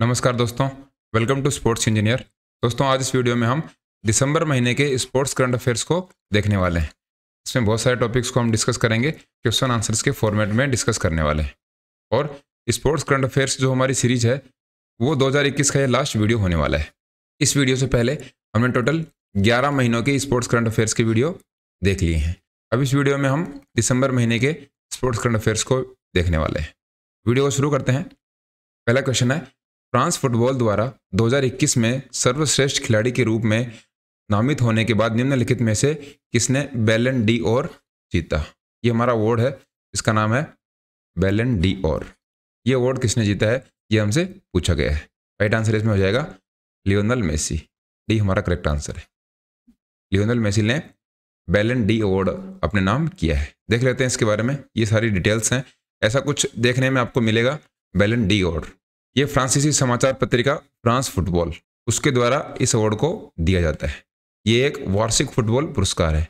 नमस्कार दोस्तों welcome to sports engineer दोस्तों आज इस वीडियो में हम दिसंबर महीने के स्पोर्ट्स करंट अफेयर्स को देखने वाले हैं इसमें बहुत सारे टॉपिक्स को हम डिस्कस करेंगे क्वेश्चन आंसर्स के फॉर्मेट में डिस्कस करने वाले हैं और स्पोर्ट्स करंट अफेयर्स जो हमारी सीरीज है वो दो का यह लास्ट वीडियो होने वाला है इस वीडियो से पहले हमने टोटल ग्यारह महीनों के स्पोर्ट्स करंट अफेयर्स के वीडियो देख लिए हैं अब इस वीडियो में हम दिसंबर महीने के स्पोर्ट्स करंट अफेयर्स को देखने वाले हैं वीडियो को शुरू करते हैं पहला क्वेश्चन है फ्रांस फुटबॉल द्वारा 2021 में सर्वश्रेष्ठ खिलाड़ी के रूप में नामित होने के बाद निम्नलिखित में से किसने बैलन डी और जीता ये हमारा अवार्ड है इसका नाम है बैलन डी और ये अवार्ड किसने जीता है ये हमसे पूछा गया है राइट आंसर इसमें हो जाएगा लियोनल मेसी डी हमारा करेक्ट आंसर है लियोनल मेसी ने बैलन डी अवार्ड अपने नाम किया है देख लेते हैं इसके बारे में ये सारी डिटेल्स हैं ऐसा कुछ देखने में आपको मिलेगा बैलन डी अवार्ड ये फ्रांसीसी समाचार पत्रिका फ्रांस फुटबॉल उसके द्वारा इस अवार्ड को दिया जाता है ये एक वार्षिक फुटबॉल पुरस्कार है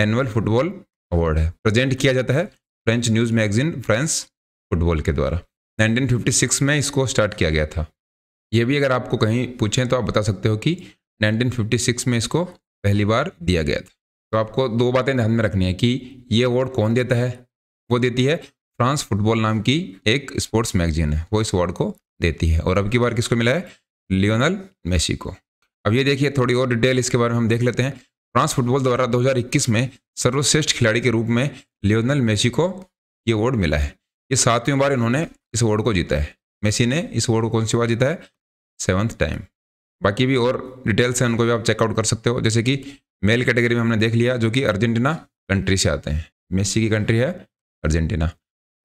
एनुअल फुटबॉल अवार्ड है प्रेजेंट किया जाता है French news magazine France Football के द्वारा 1956 में इसको स्टार्ट किया गया था ये भी अगर आपको कहीं पूछें तो आप बता सकते हो कि 1956 में इसको पहली बार दिया गया था तो आपको दो बातें ध्यान में रखनी है कि ये अवार्ड कौन देता है वो देती है फ्रांस फुटबॉल नाम की एक स्पोर्ट्स मैगजीन है वो इस अवार्ड को देती है और अब की बार किसको मिला है लियोनल मेसी को अब ये देखिए थोड़ी और डिटेल इसके बारे में हम देख लेते हैं फ्रांस फुटबॉल द्वारा 2021 में सर्वश्रेष्ठ खिलाड़ी के रूप में लियोनल मेसी को ये अवार्ड मिला है ये सातवीं बार इन्होंने इस अवार्ड को जीता है मेसी ने इस अवार्ड को कौन सी बार जीता है सेवन्थ टाइम बाकी भी और डिटेल्स हैं उनको भी आप चेकआउट कर सकते हो जैसे कि मेल कैटेगरी में हमने देख लिया जो कि अर्जेंटीना कंट्री से आते हैं मेसी की कंट्री है अर्जेंटीना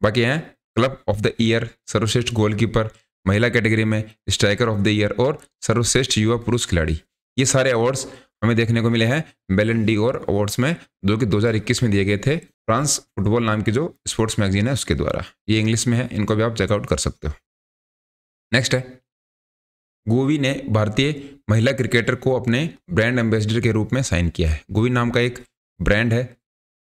बाकी हैं क्लब ऑफ द ईयर सर्वश्रेष्ठ गोलकीपर महिला कैटेगरी में स्ट्राइकर ऑफ द ईयर और सर्वश्रेष्ठ युवा पुरुष खिलाड़ी ये सारे अवार्ड्स हमें देखने को मिले हैं बेलन डी और अवार्ड्स में जो कि 2021 में दिए गए थे फ्रांस फुटबॉल नाम की जो स्पोर्ट्स मैगजीन है उसके द्वारा ये इंग्लिश में है इनको भी आप चेकआउट कर सकते हो नेक्स्ट है गोवी ने भारतीय महिला क्रिकेटर को अपने ब्रांड एम्बेसडर के रूप में साइन किया है गोवी नाम का एक ब्रांड है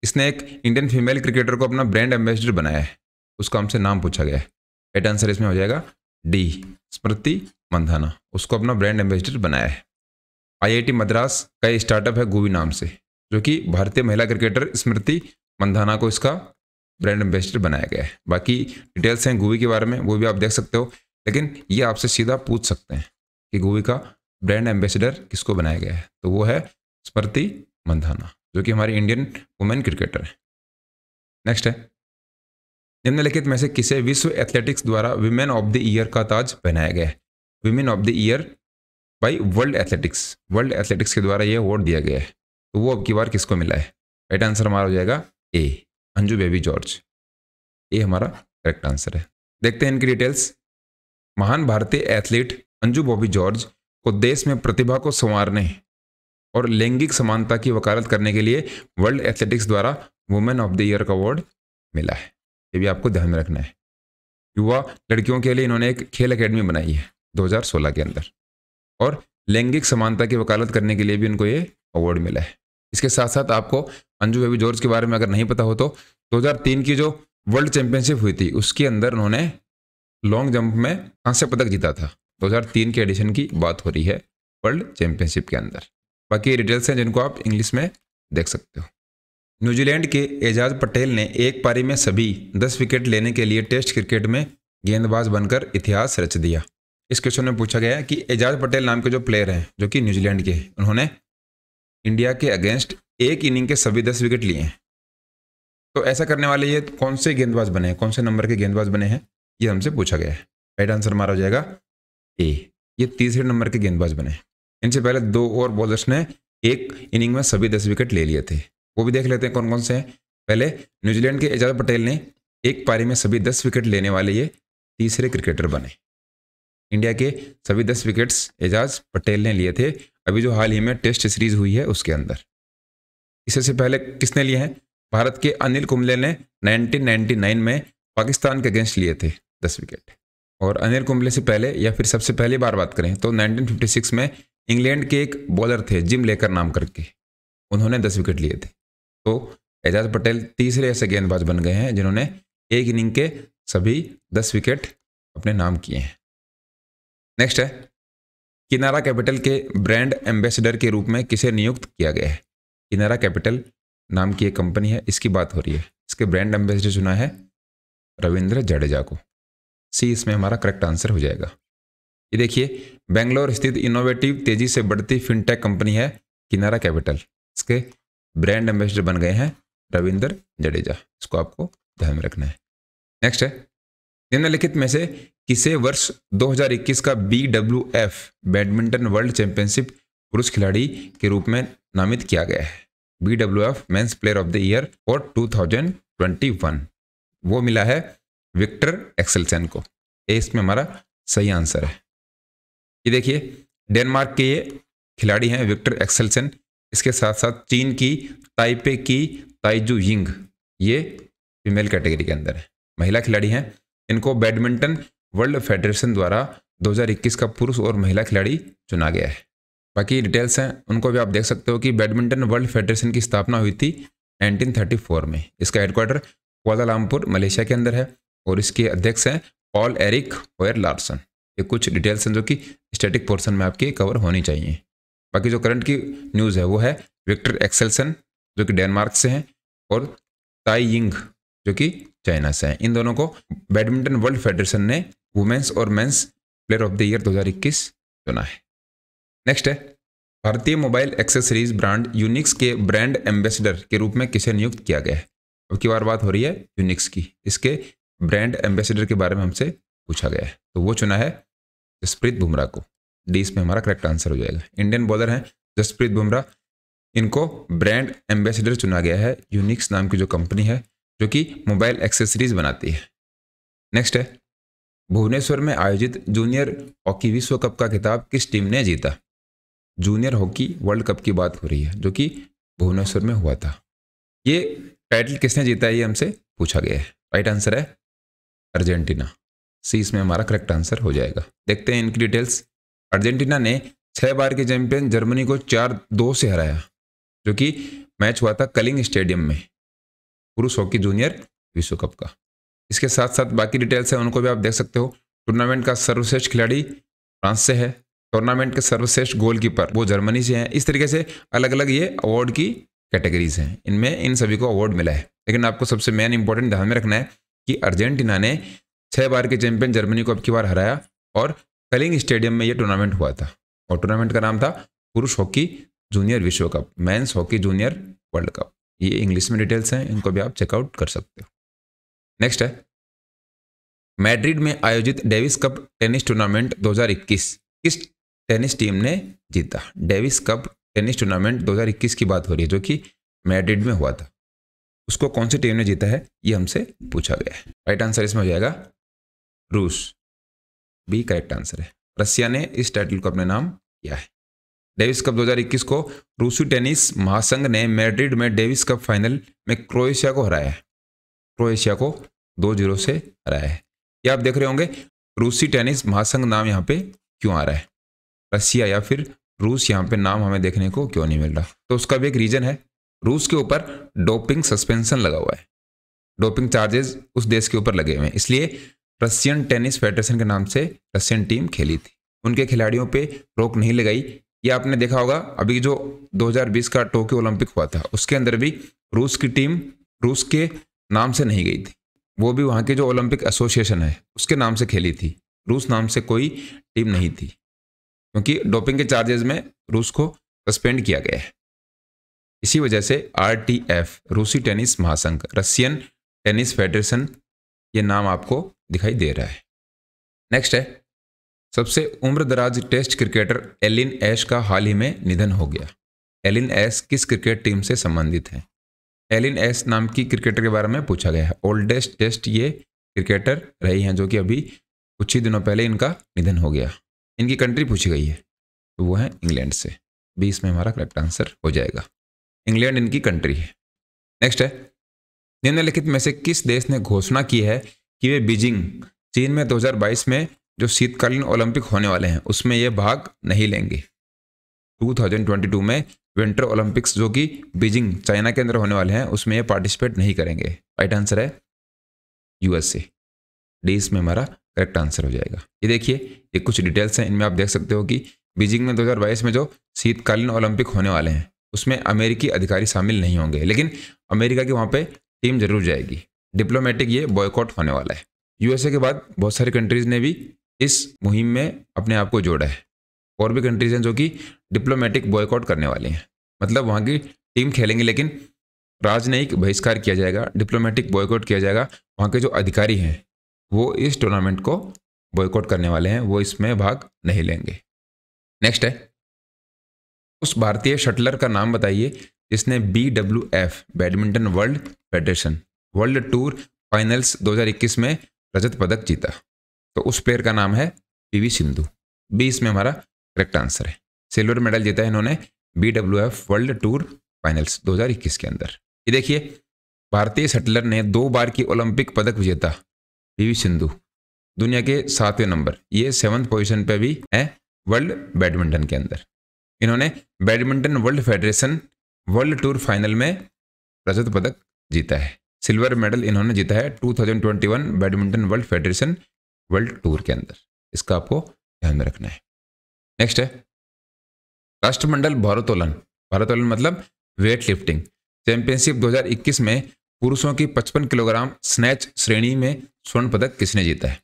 इसने एक इंडियन फीमेल क्रिकेटर को अपना ब्रांड एम्बेसडर बनाया है उसका हमसे नाम पूछा गया है राइट आंसर इसमें हो जाएगा डी स्मृति मंधाना उसको अपना ब्रांड एम्बेसडर बनाया है आईआईटी मद्रास का ये स्टार्टअप है गोवी नाम से जो कि भारतीय महिला क्रिकेटर स्मृति मंधाना को इसका ब्रांड एम्बेसडर बनाया गया है बाकी डिटेल्स हैं गोवी के बारे में वो भी आप देख सकते हो लेकिन ये आपसे सीधा पूछ सकते हैं कि गोवी का ब्रांड एम्बेसडर किसको बनाया गया है तो वो है स्मृति मंधाना जो कि हमारी इंडियन वुमेन क्रिकेटर है नेक्स्ट है निम्नलिखित में से किसे विश्व एथलेटिक्स द्वारा विमेन ऑफ द ईयर का ताज पहनाया गया है women of the year by world athletics world athletics के द्वारा यह अवार्ड दिया गया है तो वो अब की बार किसको मिला है राइट आंसर हमारा हो जाएगा ए अंजू बेबी जॉर्ज ये हमारा करेक्ट आंसर है देखते हैं इनकी डिटेल्स महान भारतीय एथलीट अंजू बॉबी जॉर्ज को देश में प्रतिभा को संवारने और लैंगिक समानता की वकालत करने के लिए वर्ल्ड एथलेटिक्स द्वारा वुमेन ऑफ द ईयर का अवार्ड मिला है ये भी आपको ध्यान रखना है युवा लड़कियों के लिए इन्होंने एक खेल अकेडमी बनाई है 2016 के अंदर और लैंगिक समानता की वकालत करने के लिए भी इनको ये अवार्ड मिला है इसके साथ साथ आपको अंजू बेबी जॉर्ज के बारे में अगर नहीं पता हो तो 2003 की जो वर्ल्ड चैंपियनशिप हुई थी उसके अंदर उन्होंने लॉन्ग जंप में कांस्य पदक जीता था 2003 के एडिशन की बात हो रही है वर्ल्ड चैंपियनशिप के अंदर बाकी डिटेल्स हैं जिनको आप इंग्लिश में देख सकते हो न्यूजीलैंड के एजाज पटेल ने एक पारी में सभी 10 विकेट लेने के लिए टेस्ट क्रिकेट में गेंदबाज बनकर इतिहास रच दिया इस क्वेश्चन में पूछा गया है कि एजाज पटेल नाम के जो प्लेयर हैं जो कि न्यूजीलैंड के उन्होंने इंडिया के अगेंस्ट एक इनिंग के सभी दस विकेट लिए हैं तो ऐसा करने वाले ये कौन से गेंदबाज बने हैं कौन से नंबर के गेंदबाज बने हैं ये हमसे पूछा गया है राइट आंसर हमारा हो जाएगा ए ये तीसरे नंबर के गेंदबाज बने इनसे पहले दो और बॉलर्स ने एक इनिंग में सभी दस विकेट ले लिए थे वो भी देख लेते हैं कौन कौन से हैं पहले न्यूजीलैंड के एजाज पटेल ने एक पारी में सभी दस विकेट लेने वाले ये तीसरे क्रिकेटर बने इंडिया के सभी दस विकेट्स एजाज पटेल ने लिए थे अभी जो हाल ही में टेस्ट सीरीज हुई है उसके अंदर इससे पहले किसने लिए हैं भारत के अनिल कुंबले ने 1999 में पाकिस्तान के अगेंस्ट लिए थे दस विकेट और अनिल कुंबले से पहले या फिर सबसे पहली बार बात करें तो 1956 में इंग्लैंड के एक बॉलर थे जिम लेकर नाम करके उन्होंने दस विकेट लिए थे तो एजाज पटेल तीसरे ऐसे गेंदबाज बन गए हैं जिन्होंने एक इनिंग के सभी दस विकेट अपने नाम किए हैं नेक्स्ट है किनारा कैपिटल के ब्रांड एम्बेसडर के रूप में किसे नियुक्त किया गया है किनारा कैपिटल नाम की एक कंपनी है इसकी बात हो रही है इसके ब्रांड एम्बेसडर चुना है रविंद्र जडेजा को सी इसमें हमारा करेक्ट आंसर हो जाएगा ये देखिए बेंगलोर स्थित इनोवेटिव तेजी से बढ़ती फिनटेक कंपनी है किनारा कैपिटल इसके ब्रांड एम्बेसडर बन गए हैं रविंदर जडेजा इसको आपको ध्यान में रखना है नेक्स्ट है निम्नलिखित में से किसे वर्ष 2021 का B W F badminton world championship पुरुष खिलाड़ी के रूप में नामित किया गया है B W F men's player of the year for 2021 वो मिला है विक्टर एक्सलसेन को ए इसमें हमारा सही आंसर है ये देखिए डेनमार्क के ये खिलाड़ी हैं विक्टर एक्सलसेन इसके साथ साथ चीन की ताइपे की ताइजू यिंग ये फीमेल कैटेगरी के अंदर है महिला खिलाड़ी हैं इनको बैडमिंटन वर्ल्ड फेडरेशन द्वारा 2021 का पुरुष और महिला खिलाड़ी चुना गया है बाकी डिटेल्स हैं उनको भी आप देख सकते हो कि बैडमिंटन वर्ल्ड फेडरेशन की स्थापना हुई थी 1934 में इसका हेडक्वार्टर क्वालालमपुर मलेशिया के अंदर है और इसके अध्यक्ष हैं पॉल एरिक होयर लार्सन ये कुछ डिटेल्स हैं जो कि स्टैटिक पोर्सन में आपके कवर होनी चाहिए बाकी जो करंट की न्यूज़ है वो है विक्टर एक्सेलसन जो कि डेनमार्क से हैं और ताई यिंग जो कि चाइना से हैं इन दोनों को बैडमिंटन वर्ल्ड फेडरेशन ने वुमेन्स और men's player of the year 2021 चुना है नेक्स्ट है भारतीय मोबाइल एक्सेसरीज ब्रांड यूनिक्स के ब्रांड एम्बेसडर के रूप में किसे नियुक्त किया गया है अब की बार बात हो रही है यूनिक्स की इसके ब्रांड एम्बेसडर के बारे में हमसे पूछा गया है तो वो चुना है जसप्रीत बुमराह को डी इसमें हमारा करेक्ट आंसर हो जाएगा इंडियन बॉलर हैं जसप्रीत बुमराह इनको ब्रांड एम्बेसडर चुना गया है यूनिक्स नाम की जो कंपनी है जो कि मोबाइल एक्सेसरीज बनाती है नेक्स्ट है भुवनेश्वर में आयोजित जूनियर हॉकी विश्व कप का खिताब किस टीम ने जीता जूनियर हॉकी वर्ल्ड कप की बात हो रही है जो कि भुवनेश्वर में हुआ था ये टाइटल किसने जीता है ये हमसे पूछा गया है राइट आंसर है अर्जेंटीना सी इसमें हमारा करेक्ट आंसर हो जाएगा देखते हैं इनकी डिटेल्स अर्जेंटीना ने छह बार के चैंपियन जर्मनी को चार दो से हराया जो कि मैच हुआ था कलिंग स्टेडियम में पुरुष हॉकी जूनियर विश्व कप का इसके साथ साथ बाकी डिटेल्स हैं उनको भी आप देख सकते हो टूर्नामेंट का सर्वश्रेष्ठ खिलाड़ी फ्रांस से है टूर्नामेंट के सर्वश्रेष्ठ गोलकीपर वो जर्मनी से हैं इस तरीके से अलग अलग ये अवार्ड की कैटेगरीज हैं इनमें इन सभी को अवार्ड मिला है लेकिन आपको सबसे मेन इंपॉर्टेंट ध्यान में रखना है कि अर्जेंटीना ने छः बार के चैंपियन जर्मनी को अब की बार हराया और कलिंग स्टेडियम में ये टूर्नामेंट हुआ था और टूर्नामेंट का नाम था पुरुष हॉकी जूनियर विश्व cup men's hockey junior world cup ये इंग्लिश में डिटेल्स हैं इनको भी आप चेकआउट कर सकते हो नेक्स्ट है मैड्रिड में आयोजित डेविस कप टेनिस टूर्नामेंट 2021 किस टेनिस टीम ने जीता डेविस कप टेनिस टूर्नामेंट 2021 की बात हो रही है जो कि मैड्रिड में हुआ था उसको कौन सी टीम ने जीता है ये हमसे पूछा गया है राइट आंसर इसमें हो जाएगा रूस बी करेक्ट आंसर है रसिया ने इस टाइटल को अपने नाम किया है डेविस कप 2021 को रूसी टेनिस महासंघ ने मैड्रिड में डेविस कप फाइनल में क्रोएशिया को हराया है क्रोएशिया को दो जीरो से हराया है ये आप देख रहे होंगे रूसी टेनिस महासंघ नाम यहाँ पे क्यों आ रहा है रसिया या फिर रूस यहाँ पे नाम हमें देखने को क्यों नहीं मिल रहा तो उसका भी एक रीज़न है रूस के ऊपर डोपिंग सस्पेंशन लगा हुआ है डोपिंग चार्जेस उस देश के ऊपर लगे हुए हैं इसलिए रशियन टेनिस फेडरेशन के नाम से रशियन टीम खेली थी उनके खिलाड़ियों पे रोक नहीं लगाई ये आपने देखा होगा अभी जो 2020 का टोक्यो ओलंपिक हुआ था उसके अंदर भी रूस की टीम रूस के नाम से नहीं गई थी वो भी वहाँ के जो ओलंपिक एसोसिएशन है उसके नाम से खेली थी रूस नाम से कोई टीम नहीं थी क्योंकि डोपिंग के चार्जेज में रूस को सस्पेंड किया गया है इसी वजह से आर रूसी टेनिस महासंघ रशियन टेनिस फेडरेशन ये नाम आपको दिखाई दे रहा है नेक्स्ट है सबसे उम्र दराज टेस्ट क्रिकेटर एलिन ऐश का हाल ही में निधन हो गया एलिन ऐश किस क्रिकेट टीम से संबंधित हैं एलिन एश नाम की क्रिकेटर के बारे में पूछा गया है ओल्डेस्ट टेस्ट ये क्रिकेटर रही हैं जो कि अभी कुछ ही दिनों पहले इनका निधन हो गया इनकी कंट्री पूछी गई है तो वो है इंग्लैंड से बीस में हमारा करेक्ट आंसर हो जाएगा इंग्लैंड इनकी कंट्री है नेक्स्ट है निम्नलिखित में से किस देश ने घोषणा की है कि वे बीजिंग चीन में 2022 में जो शीतकालीन ओलंपिक होने वाले हैं उसमें ये भाग नहीं लेंगे 2022 में विंटर ओलंपिक्स जो कि बीजिंग चाइना के अंदर होने वाले हैं उसमें ये पार्टिसिपेट नहीं करेंगे राइट आंसर है यूएसए डी इसमें हमारा करेक्ट आंसर हो जाएगा ये देखिए ये कुछ डिटेल्स हैं इनमें आप देख सकते हो कि बीजिंग में 2022 में जो शीतकालीन ओलंपिक होने वाले हैं उसमें अमेरिकी अधिकारी शामिल नहीं होंगे लेकिन अमेरिका की वहाँ पे टीम जरूर जाएगी डिप्लोमेटिक ये बॉयकॉट होने वाला है यूएसए के बाद बहुत सारी कंट्रीज़ ने भी इस मुहिम में अपने आप को जोड़ा है और भी कंट्रीज़ हैं जो कि डिप्लोमेटिक बॉयकॉट करने वाली हैं मतलब वहाँ की टीम खेलेंगी लेकिन राजनयिक बहिष्कार किया जाएगा डिप्लोमेटिक बॉयकॉट किया जाएगा वहाँ के जो अधिकारी हैं वो इस टूर्नामेंट को बॉयकॉट करने वाले हैं वो इसमें भाग नहीं लेंगे नेक्स्ट है उस भारतीय शटलर का नाम बताइए जिसने B W F badminton world federation world tour finals 2021 में रजत पदक जीता तो उस प्लेयर का नाम है पीवी सिंधु बी इसमें हमारा करेक्ट आंसर है सिल्वर मेडल जीता है इन्होंने B W F world tour finals 2021 के अंदर ये देखिए भारतीय सेटलर ने दो बार की ओलंपिक पदक विजेता पी सिंधु दुनिया के सातवें नंबर ये सेवन्थ पोजीशन पे भी हैं वर्ल्ड बैडमिंटन के अंदर इन्होंने badminton world federation world tour final में रजत पदक जीता है सिल्वर मेडल इन्होंने जीता है 2021 badminton world federation world tour के अंदर इसका आपको ध्यान में रखना है नेक्स्ट है राष्ट्रमंडल भारोत्तोलन भारोत्तोलन मतलब वेट लिफ्टिंग चैंपियनशिप 2021 में पुरुषों की 55 किलोग्राम स्नैच श्रेणी में स्वर्ण पदक किसने जीता है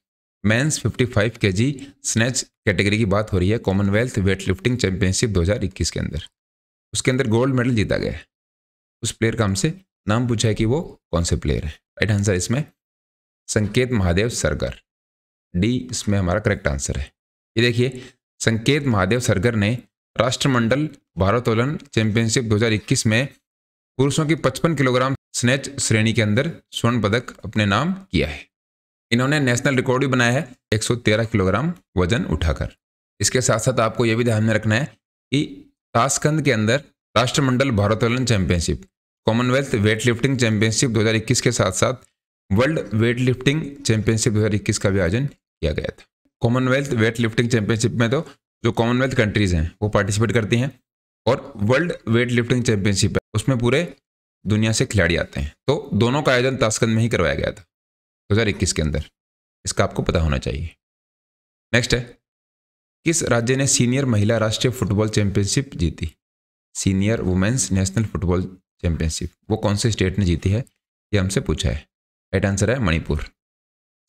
मेंस 55 केजी स्नैच कैटेगरी की बात हो रही है कॉमनवेल्थ वेट लिफ्टिंग चैंपियनशिप दो के अंदर उसके अंदर गोल्ड मेडल जीता गया है उस प्लेयर का हमसे नाम पूछा है कि वो कौन से प्लेयर है राइट आंसर इसमें संकेत महादेव सरगर डी इसमें हमारा करेक्ट आंसर है ये देखिए संकेत महादेव सरगर ने राष्ट्रमंडल भारोत्तोलन चैंपियनशिप 2021 में पुरुषों की 55 किलोग्राम स्नेच श्रेणी के अंदर स्वर्ण पदक अपने नाम किया है इन्होंने नेशनल रिकॉर्ड भी बनाया है 113 किलोग्राम वजन उठाकर इसके साथ साथ आपको यह भी ध्यान में रखना है कि ताशकंद के अंदर राष्ट्रमंडल भारोत्तोलन championship commonwealth weight lifting championship 2021 के साथ साथ वर्ल्ड वेट लिफ्टिंग चैंपियनशिप 2021 का भी आयोजन किया गया था कॉमनवेल्थ वेट लिफ्टिंग चैंपियनशिप में तो जो कॉमनवेल्थ कंट्रीज हैं वो पार्टिसिपेट करती हैं और वर्ल्ड वेट लिफ्टिंग चैंपियनशिप है उसमें पूरे दुनिया से खिलाड़ी आते हैं तो दोनों का आयोजन ताशकंद में ही करवाया गया था 2021 के अंदर इसका आपको पता होना चाहिए नेक्स्ट है किस राज्य ने सीनियर महिला राष्ट्रीय फुटबॉल चैंपियनशिप जीती senior women's national football championship वो कौन से स्टेट ने जीती है ये हमसे पूछा है राइट आंसर है मणिपुर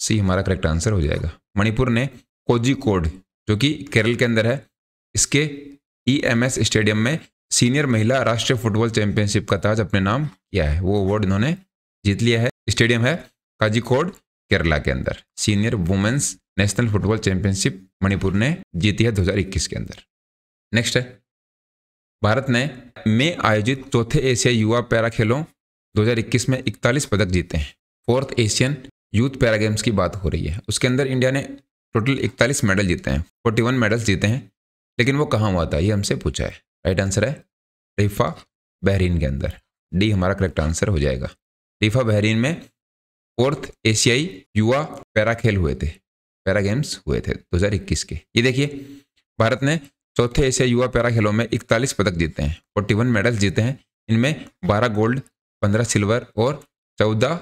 सी हमारा करेक्ट आंसर हो जाएगा मणिपुर ने कोजी कोड जो कि केरल के अंदर है इसके ई एम एस स्टेडियम में सीनियर महिला राष्ट्रीय फुटबॉल चैंपियनशिप का ताज अपने नाम किया है वो अवार्ड इन्होंने जीत लिया है स्टेडियम है काजीकोड केरला के अंदर senior women's national football championship Manipur ने जीती है 2021 के अंदर नेक्स्ट है भारत ने में आयोजित चौथे एशियाई युवा पैरा खेलों 2021 में 41 पदक जीते हैं fourth Asian youth para games की बात हो रही है उसके अंदर इंडिया ने टोटल 41 मेडल जीते हैं 41 मेडल्स जीते हैं लेकिन वो कहाँ हुआ था ये हमसे पूछा है राइट आंसर है रिफा बहरीन के अंदर डी हमारा करेक्ट आंसर हो जाएगा रिफा बहरीन में फोर्थ एशियाई युवा पैरा खेल हुए थे पैरा गेम्स हुए थे 2021 के ये देखिए भारत ने चौथे एशिया युवा पैरा खेलों में इकतालीस पदक जीते हैं फोर्टी वन मेडल्स जीते हैं इनमें बारह गोल्ड पंद्रह सिल्वर और चौदह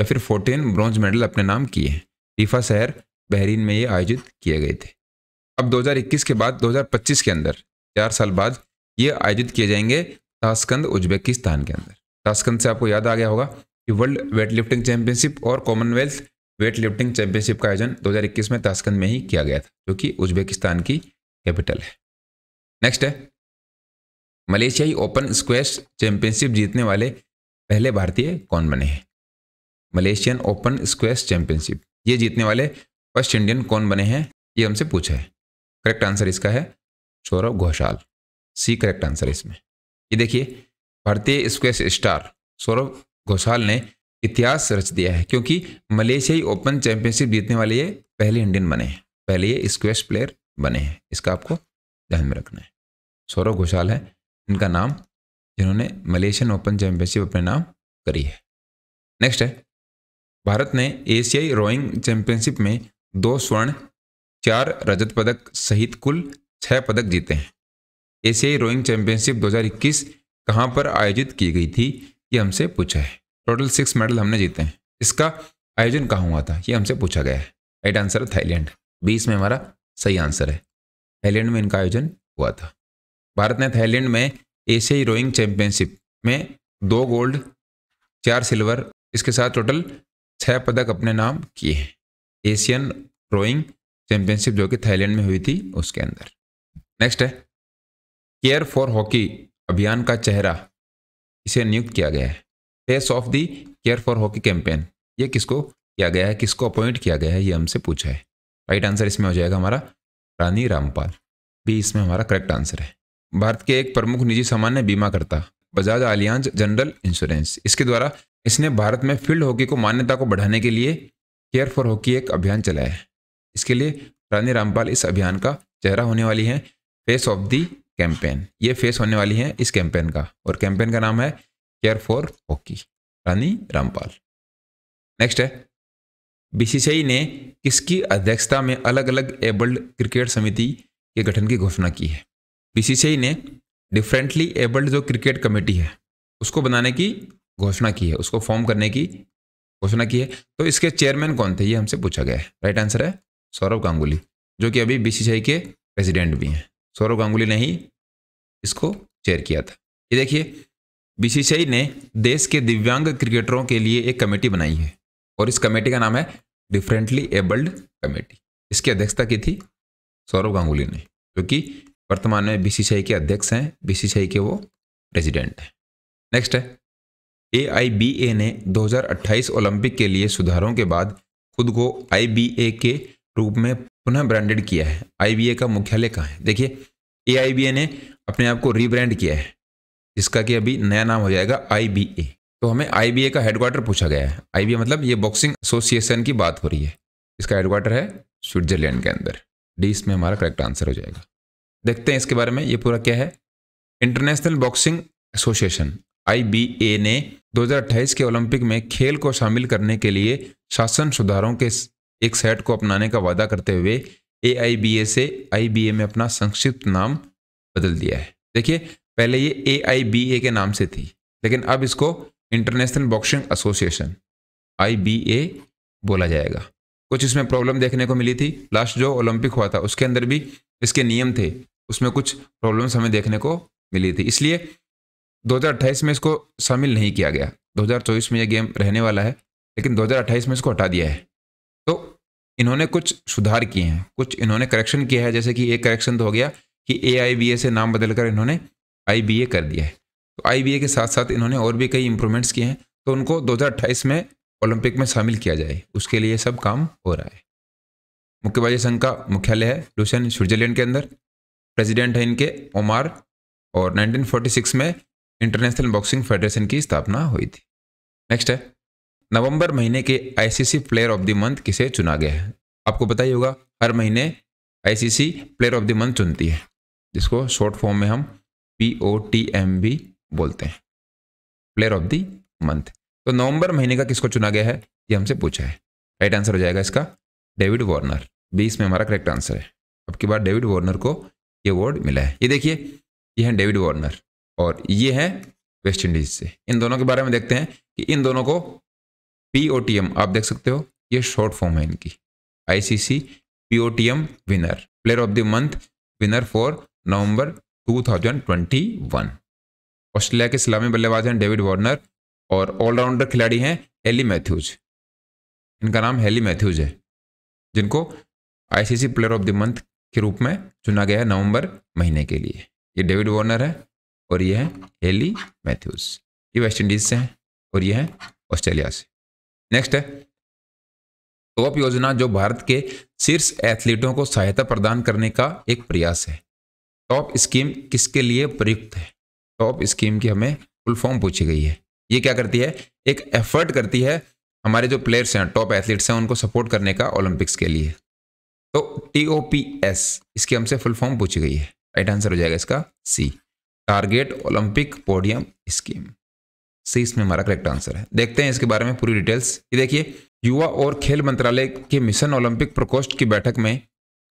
या फिर फोर्टीन ब्रॉन्ज मेडल अपने नाम किए हैं रीफा शहर बहरीन में ये आयोजित किए गए थे अब 2021 के बाद 2025 के अंदर चार साल बाद ये आयोजित किए जाएंगे ताशकंद उज्बेकिस्तान के अंदर ताशकंद से आपको याद आ गया होगा कि वर्ल्ड वेट लिफ्टिंग चैंपियनशिप और कॉमनवेल्थ वेट लिफ्टिंग चैंपियनशिप का आयोजन 2021 में ताशकंद में ही किया गया था जो कि उज्बेकिस्तान की कैपिटल है नेक्स्ट है मलेशियाई ओपन स्क्वैश चैंपियनशिप जीतने वाले पहले भारतीय कौन बने हैं मलेशियन ओपन स्क्वेश चैंपियनशिप ये जीतने वाले फर्स्ट इंडियन कौन बने हैं ये हमसे पूछा है करेक्ट आंसर इसका है Saurav Ghosal C correct answer इसमें ये देखिए भारतीय स्क्वैश स्टार सौरभ घोषाल ने इतिहास रच दिया है क्योंकि मलेशियाई ओपन चैंपियनशिप जीतने वाले ये पहले इंडियन बने हैं पहले ये स्क्वेश प्लेयर बने हैं इसका आपको ध्यान में रखना है सौरभ घोषाल है इनका नाम जिन्होंने मलेशियन ओपन चैंपियनशिप अपने नाम करी है नेक्स्ट है भारत ने एशियाई रोइंग चैंपियनशिप में दो स्वर्ण चार रजत पदक सहित कुल छः पदक जीते हैं एशियाई रोइंग चैंपियनशिप 2021 कहाँ पर आयोजित की गई थी ये हमसे पूछा है टोटल सिक्स मेडल हमने जीते हैं इसका आयोजन कहाँ हुआ था ये हमसे पूछा गया है राइट आंसर है थाईलैंड बीस में हमारा सही आंसर है थाईलैंड में इनका आयोजन हुआ था भारत ने थाईलैंड में एशियाई रोइंग चैंपियनशिप में दो गोल्ड चार सिल्वर इसके साथ टोटल छः पदक अपने नाम किए हैं एशियन रोइंग चैंपियनशिप जो कि थाईलैंड में हुई थी उसके अंदर नेक्स्ट है केयर फॉर हॉकी अभियान का चेहरा इसे नियुक्त किया गया है face of the care for hockey campaign ये किसको किया गया है किसको अपॉइंट किया गया है ये हमसे पूछा है राइट आंसर इसमें हो जाएगा हमारा रानी रामपाल भी इसमें हमारा करेक्ट आंसर है भारत के एक प्रमुख निजी सामान्य बीमा करता बजाज आलियांज जनरल इंश्योरेंस इसके द्वारा इसने भारत में फील्ड हॉकी को मान्यता को बढ़ाने के लिए केयर फॉर हॉकी एक अभियान चलाया है इसके लिए रानी रामपाल इस अभियान का चेहरा होने वाली है फेस ऑफ दी कैंपेन ये फेस होने वाली है इस कैंपेन का और कैंपेन का नाम है care for hockey Rani Rampal next है बीसीसीआई ने किसकी अध्यक्षता में अलग अलग एबल्ड क्रिकेट समिति के गठन की घोषणा की है बीसीसीआई ने डिफरेंटली एबल्ड जो क्रिकेट कमेटी है उसको बनाने की घोषणा की है उसको फॉर्म करने की घोषणा की है तो इसके चेयरमैन कौन थे ये हमसे पूछा गया है राइट आंसर है सौरव गांगुली जो कि अभी बीसीसीआई के प्रेसिडेंट भी हैं सौरव गांगुली ने ही इसको चेयर किया था ये देखिए बीसीसीआई ने देश के दिव्यांग क्रिकेटरों के लिए एक कमेटी बनाई है और इस कमेटी का नाम है डिफरेंटली एबल्ड कमेटी इसकी अध्यक्षता की थी सौरव गांगुली ने जो कि वर्तमान में बीसीसीआई के अध्यक्ष हैं बीसीसीआई के वो प्रेसिडेंट हैं नेक्स्ट है ए आई बी ए ने 2028 ओलंपिक के लिए सुधारों के बाद खुद को आई बी ए के रूप में पुनः ब्रांडेड किया है आई बी ए का मुख्यालय कहाँ है देखिए ए आई बी ए ने अपने आप को रीब्रांड किया है जिसका कि अभी नया नाम हो जाएगा आई बी ए तो हमें आई का हेडक्वार्टर पूछा गया है आई मतलब ये बॉक्सिंग एसोसिएशन की बात हो रही है इसका हेडक्वार्टर है स्विट्जरलैंड के अंदर डी इसमें हमारा करेक्ट आंसर हो जाएगा देखते हैं इसके बारे में ये पूरा क्या है इंटरनेशनल बॉक्सिंग एसोसिएशन आई ने दो के ओलंपिक में खेल को शामिल करने के लिए शासन सुधारों के एक सेट को अपनाने का वादा करते हुए ए से आई में अपना संक्षिप्त नाम बदल दिया है देखिए पहले ये ए के नाम से थी लेकिन अब इसको इंटरनेशनल बॉक्सिंग एसोसिएशन आई बोला जाएगा कुछ इसमें प्रॉब्लम देखने को मिली थी लास्ट जो ओलंपिक हुआ था उसके अंदर भी इसके नियम थे उसमें कुछ प्रॉब्लम्स हमें देखने को मिली थी इसलिए 2028 में इसको शामिल नहीं किया गया 2024 में यह गेम रहने वाला है लेकिन 2028 में इसको हटा दिया है तो इन्होंने कुछ सुधार किए हैं कुछ इन्होंने करेक्शन किया है जैसे कि एक करेक्शन तो हो गया कि ए से नाम बदलकर इन्होंने आई कर दिया है तो आई के साथ साथ इन्होंने और भी कई इंप्रूवमेंट्स किए हैं तो उनको अट्ठाईस में ओलंपिक में शामिल किया जाए उसके लिए सब काम हो रहा है मुक्केबाजी संघ का मुख्यालय है लूसन स्विट्जरलैंड के अंदर प्रेसिडेंट है इनके ओमार और 1946 में इंटरनेशनल बॉक्सिंग फेडरेशन की स्थापना हुई थी नेक्स्ट है नवंबर महीने के ICC player of the month किसे चुना गया है आपको पता ही होगा हर महीने ICC player of the month चुनती है जिसको शॉर्ट फॉर्म में हम P O T M B बोलते हैं प्लेयर ऑफ दी मंथ तो नवंबर महीने का किसको चुना गया है ये हमसे पूछा है राइट आंसर हो जाएगा इसका डेविड वार्नर बीस में हमारा करेक्ट आंसर है अब की बार डेविड वार्नर को ये अवार्ड मिला है ये देखिए ये है डेविड वार्नर और ये है वेस्ट इंडीज से इन दोनों के बारे में देखते हैं कि इन दोनों को पी ओ टी एम आप देख सकते हो ये शॉर्ट फॉर्म है इनकी I C C P O T M winner player of the month winner for November 2021 Australia के सलामी बल्लेबाज हैं डेविड वार्नर और ऑलराउंडर खिलाड़ी हैं हेली मैथ्यूज इनका नाम हेली मैथ्यूज है जिनको ICC player of the month के रूप में चुना गया है नवंबर महीने के लिए ये डेविड वार्नर है और ये है हेली मैथ्यूज ये वेस्ट इंडीज से हैं और ये है ऑस्ट्रेलिया से नेक्स्ट है टॉप योजना जो भारत के शीर्ष एथलीटों को सहायता प्रदान करने का एक प्रयास है टॉप स्कीम किसके लिए प्रयुक्त है टॉप स्कीम की हमें फुल फॉर्म पूछी गई है ये क्या करती है एक एफर्ट करती है हमारे जो प्लेयर्स हैं टॉप एथलीट्स हैं उनको सपोर्ट करने का ओलंपिक्स के लिए तो टी ओ पी एस इसकी हमसे फुल फॉर्म पूछी गई है राइट आंसर हो जाएगा इसका C target Olympic podium scheme C इसमें हमारा करेक्ट आंसर है देखते हैं इसके बारे में पूरी डिटेल्स ये देखिए युवा और खेल मंत्रालय के मिशन ओलंपिक प्रकोष्ठ की बैठक में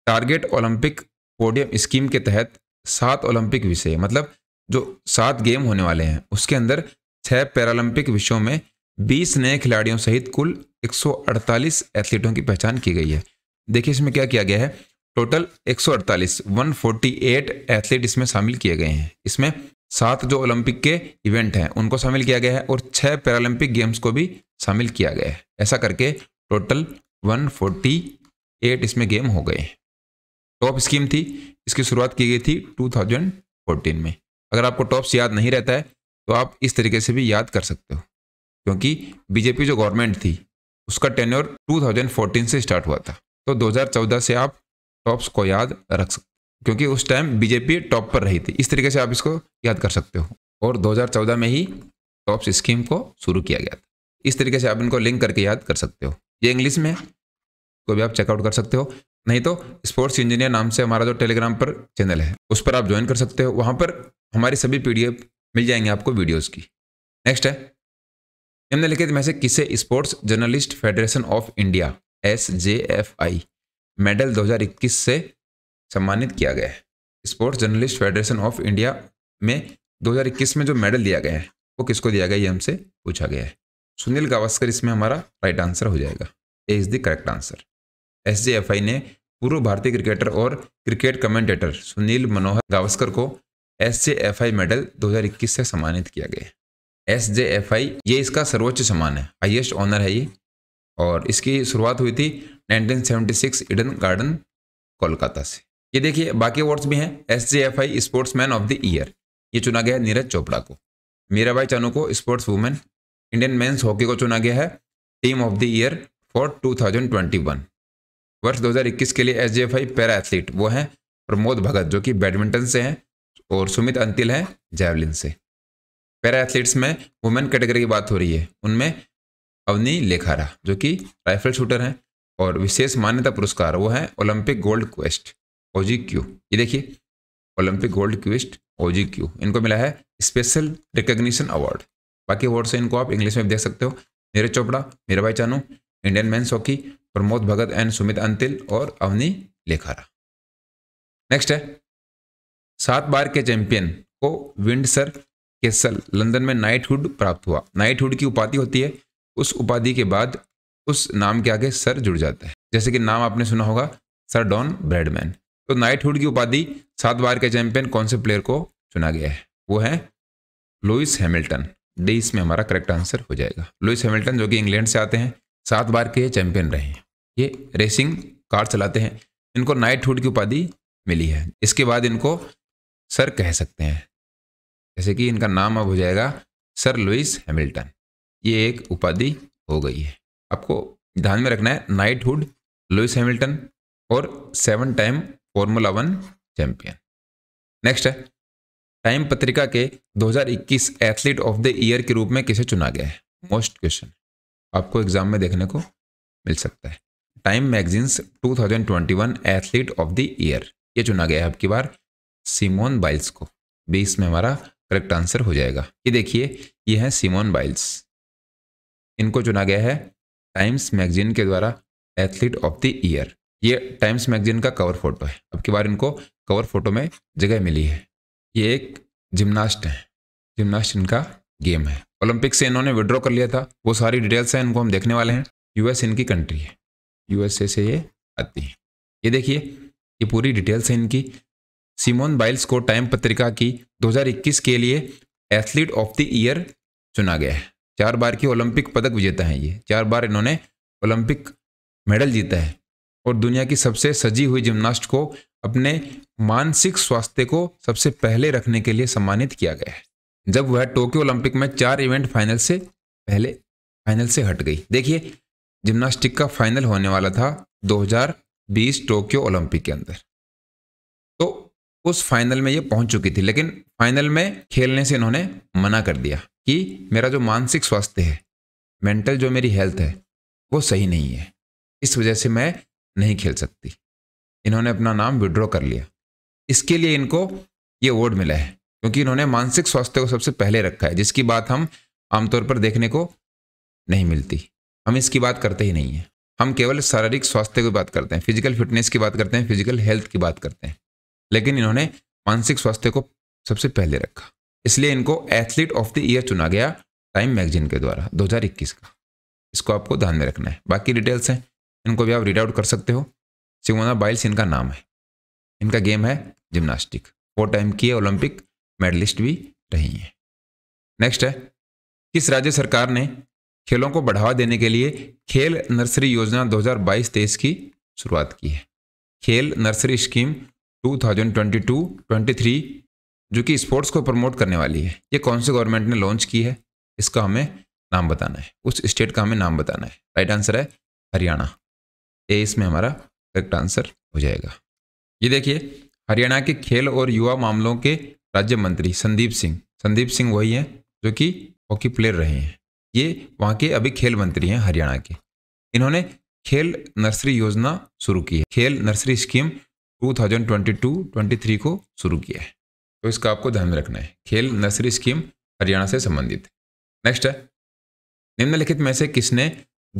टारगेट ओलंपिक पोडियम स्कीम के तहत सात ओलंपिक विषय मतलब जो सात गेम होने वाले हैं उसके अंदर छह पैरालंपिक विषयों में 20 नए खिलाड़ियों सहित कुल 148 एथलीटों की पहचान की गई है देखिए इसमें क्या किया गया है टोटल 148 148 एथलीट इसमें शामिल किए गए हैं इसमें सात जो ओलंपिक के इवेंट हैं उनको शामिल किया गया है और छः पैरालंपिक गेम्स को भी शामिल किया गया है ऐसा करके टोटल 148 इसमें गेम हो गए टॉप स्कीम थी इसकी शुरुआत की गई थी 2014 में अगर आपको टॉप्स याद नहीं रहता है तो आप इस तरीके से भी याद कर सकते हो क्योंकि बीजेपी जो गवर्नमेंट थी उसका टेन्योर 2014 से स्टार्ट हुआ था तो 2014 से आप टॉप्स को याद रख सकते क्योंकि उस टाइम बीजेपी टॉप पर रही थी इस तरीके से आप इसको याद कर सकते हो और 2014 में ही टॉप्स स्कीम को शुरू किया गया था इस तरीके से आप इनको लिंक करके याद कर सकते हो ये इंग्लिश में तो भी आप चेकआउट कर सकते हो नहीं तो स्पोर्ट्स इंजीनियर नाम से हमारा जो टेलीग्राम पर चैनल है उस पर आप ज्वाइन कर सकते हो वहाँ पर हमारी सभी पी मिल जाएंगे आपको वीडियोज़ की नेक्स्ट है हमने निम्नलिखित में से किसे sports journalist federation of India S J F I medal 2021 से सम्मानित किया गया है sports journalist federation of India में 2021 में जो मेडल दिया गया है वो किसको दिया गया ये हमसे पूछा गया है सुनील गावस्कर इसमें हमारा राइट आंसर हो जाएगा A is the correct answer S ने पूर्व भारतीय क्रिकेटर और क्रिकेट कमेंटेटर सुनील मनोहर गावस्कर को S J F I medal दो हज़ार इक्कीस से सम्मानित किया गया है एस जे एफ आई ये इसका सर्वोच्च सम्मान है हाइएस्ट ऑनर है ये और इसकी शुरुआत हुई थी 1976 ईडन गार्डन कोलकाता से ये देखिए बाकी अवार्ड्स भी हैं S J F I sportsman of the year ये चुना गया है नीरज चोपड़ा को मीराबाई चानू को sportswoman Indian men's hockey को चुना गया है team of the year for 2021 वर्ष 2021 के लिए S J F I para athlete वो हैं प्रमोद भगत जो कि बैडमिंटन से हैं और सुमित अंतिल है जैवलिन से पैरा एथलीट्स में वुमेन कैटेगरी की बात हो रही है उनमें अवनी लेखारा जो कि राइफल शूटर हैं और विशेष मान्यता पुरस्कार वो है Olympic gold quest O G Q ये देखिए Olympic gold quest O G Q इनको मिला है स्पेशल रिकग्निशन अवार्ड बाकी अवार्ड से इनको आप इंग्लिश में भी देख सकते हो नीरज चोपड़ा भाई Chanu Indian men hockey Pramod Bhagat and Sumit Antil और अवनी लेखारा नेक्स्ट है सात बार के चैंपियन को विंड सर केसल लंदन में नाइटहुड प्राप्त हुआ नाइटहुड की उपाधि होती है उस उपाधि के बाद उस नाम के आगे सर जुड़ जाता है जैसे कि नाम आपने सुना होगा सर डॉन ब्रेडमैन तो नाइटहुड की उपाधि सात बार के चैंपियन कौन से प्लेयर को चुना गया है वो है लुइस हैमिल्टन डे इसमें हमारा करेक्ट आंसर हो जाएगा लुइस हैमिल्टन जो कि इंग्लैंड से आते हैं सात बार के चैंपियन रहे हैं ये रेसिंग कार चलाते हैं इनको नाइटहुड की उपाधि मिली है इसके बाद इनको सर कह सकते हैं जैसे कि इनका नाम अब हो जाएगा सर लुइस हैमिल्टन ये एक उपाधि हो गई है आपको ध्यान में रखना है नाइटहुड लुइस हैमिल्टन और seven time formula one champion next है टाइम पत्रिका के 2021 एथलीट ऑफ द ईयर के रूप में किसे चुना गया है मोस्ट क्वेश्चन आपको एग्जाम में देखने को मिल सकता है Time magazine's 2021 athlete of the year ये चुना गया है आपकी बार सिमोन बाइल्स को बीस में हमारा करेक्ट आंसर हो जाएगा ये देखिए ये है सिमोन बाइल्स इनको चुना गया है टाइम्स मैगजीन के द्वारा एथलीट ऑफ द ईयर ये टाइम्स मैगजीन का कवर फोटो है अब की बार इनको कवर फोटो में जगह मिली है ये एक जिम्नास्ट है जिम्नास्ट इनका गेम है ओलंपिक से इन्होंने विड्रॉ कर लिया था वो सारी डिटेल्स हैं इनको हम देखने वाले हैं यूएस इनकी कंट्री है यूएसए से ये आती है ये देखिए ये पूरी डिटेल्स है इनकी सिमोन बाइल्स को टाइम पत्रिका की 2021 के लिए एथलीट ऑफ द ईयर चुना गया है चार बार की ओलंपिक पदक विजेता हैं ये चार बार इन्होंने ओलंपिक मेडल जीता है और दुनिया की सबसे सजी हुई जिम्नास्ट को अपने मानसिक स्वास्थ्य को सबसे पहले रखने के लिए सम्मानित किया गया है जब वह टोक्यो ओलंपिक में चार इवेंट फाइनल से पहले फाइनल से हट गई देखिए जिम्नास्टिक का फाइनल होने वाला था 2020 टोक्यो ओलंपिक के अंदर उस फाइनल में ये पहुंच चुकी थी लेकिन फाइनल में खेलने से इन्होंने मना कर दिया कि मेरा जो मानसिक स्वास्थ्य है मेंटल जो मेरी हेल्थ है वो सही नहीं है इस वजह से मैं नहीं खेल सकती इन्होंने अपना नाम विड्रॉ कर लिया इसके लिए इनको ये अवार्ड मिला है क्योंकि इन्होंने मानसिक स्वास्थ्य को सबसे पहले रखा है जिसकी बात हम आमतौर पर देखने को नहीं मिलती हम इसकी बात करते ही नहीं हैं हम केवल शारीरिक स्वास्थ्य की बात करते हैं फिजिकल फिटनेस की बात करते हैं फिजिकल हेल्थ की बात करते हैं लेकिन इन्होंने मानसिक स्वास्थ्य को सबसे पहले रखा इसलिए इनको एथलीट ऑफ द ईयर चुना गया टाइम मैगजीन के द्वारा 2021 का इसको आपको ध्यान में रखना है बाकी डिटेल्स हैं इनको भी आप रीड आउट कर सकते हो सिमोना बाइल्स इनका नाम है इनका गेम है जिम्नास्टिक फोर टाइम की ओलंपिक मेडलिस्ट भी रही हैं नेक्स्ट है किस राज्य सरकार ने खेलों को बढ़ावा देने के लिए खेल नर्सरी योजना 2022 हजार की शुरुआत की है खेल नर्सरी स्कीम 2022-23 जो कि स्पोर्ट्स को प्रमोट करने वाली है ये कौन सी गवर्नमेंट ने लॉन्च की है इसका हमें नाम बताना है उस स्टेट का हमें नाम बताना है राइट आंसर है हरियाणा ये इसमें हमारा करेक्ट आंसर हो जाएगा ये देखिए हरियाणा के खेल और युवा मामलों के राज्य मंत्री संदीप सिंह संदीप सिंह वही हैं जो कि हॉकी प्लेयर रहे हैं ये वहाँ के अभी खेल मंत्री हैं हरियाणा के इन्होंने खेल नर्सरी योजना शुरू की है खेल नर्सरी स्कीम 2022-23 को शुरू किया है तो इसका आपको ध्यान में रखना है खेल नर्सरी स्कीम हरियाणा से संबंधित नेक्स्ट है निम्नलिखित में से किसने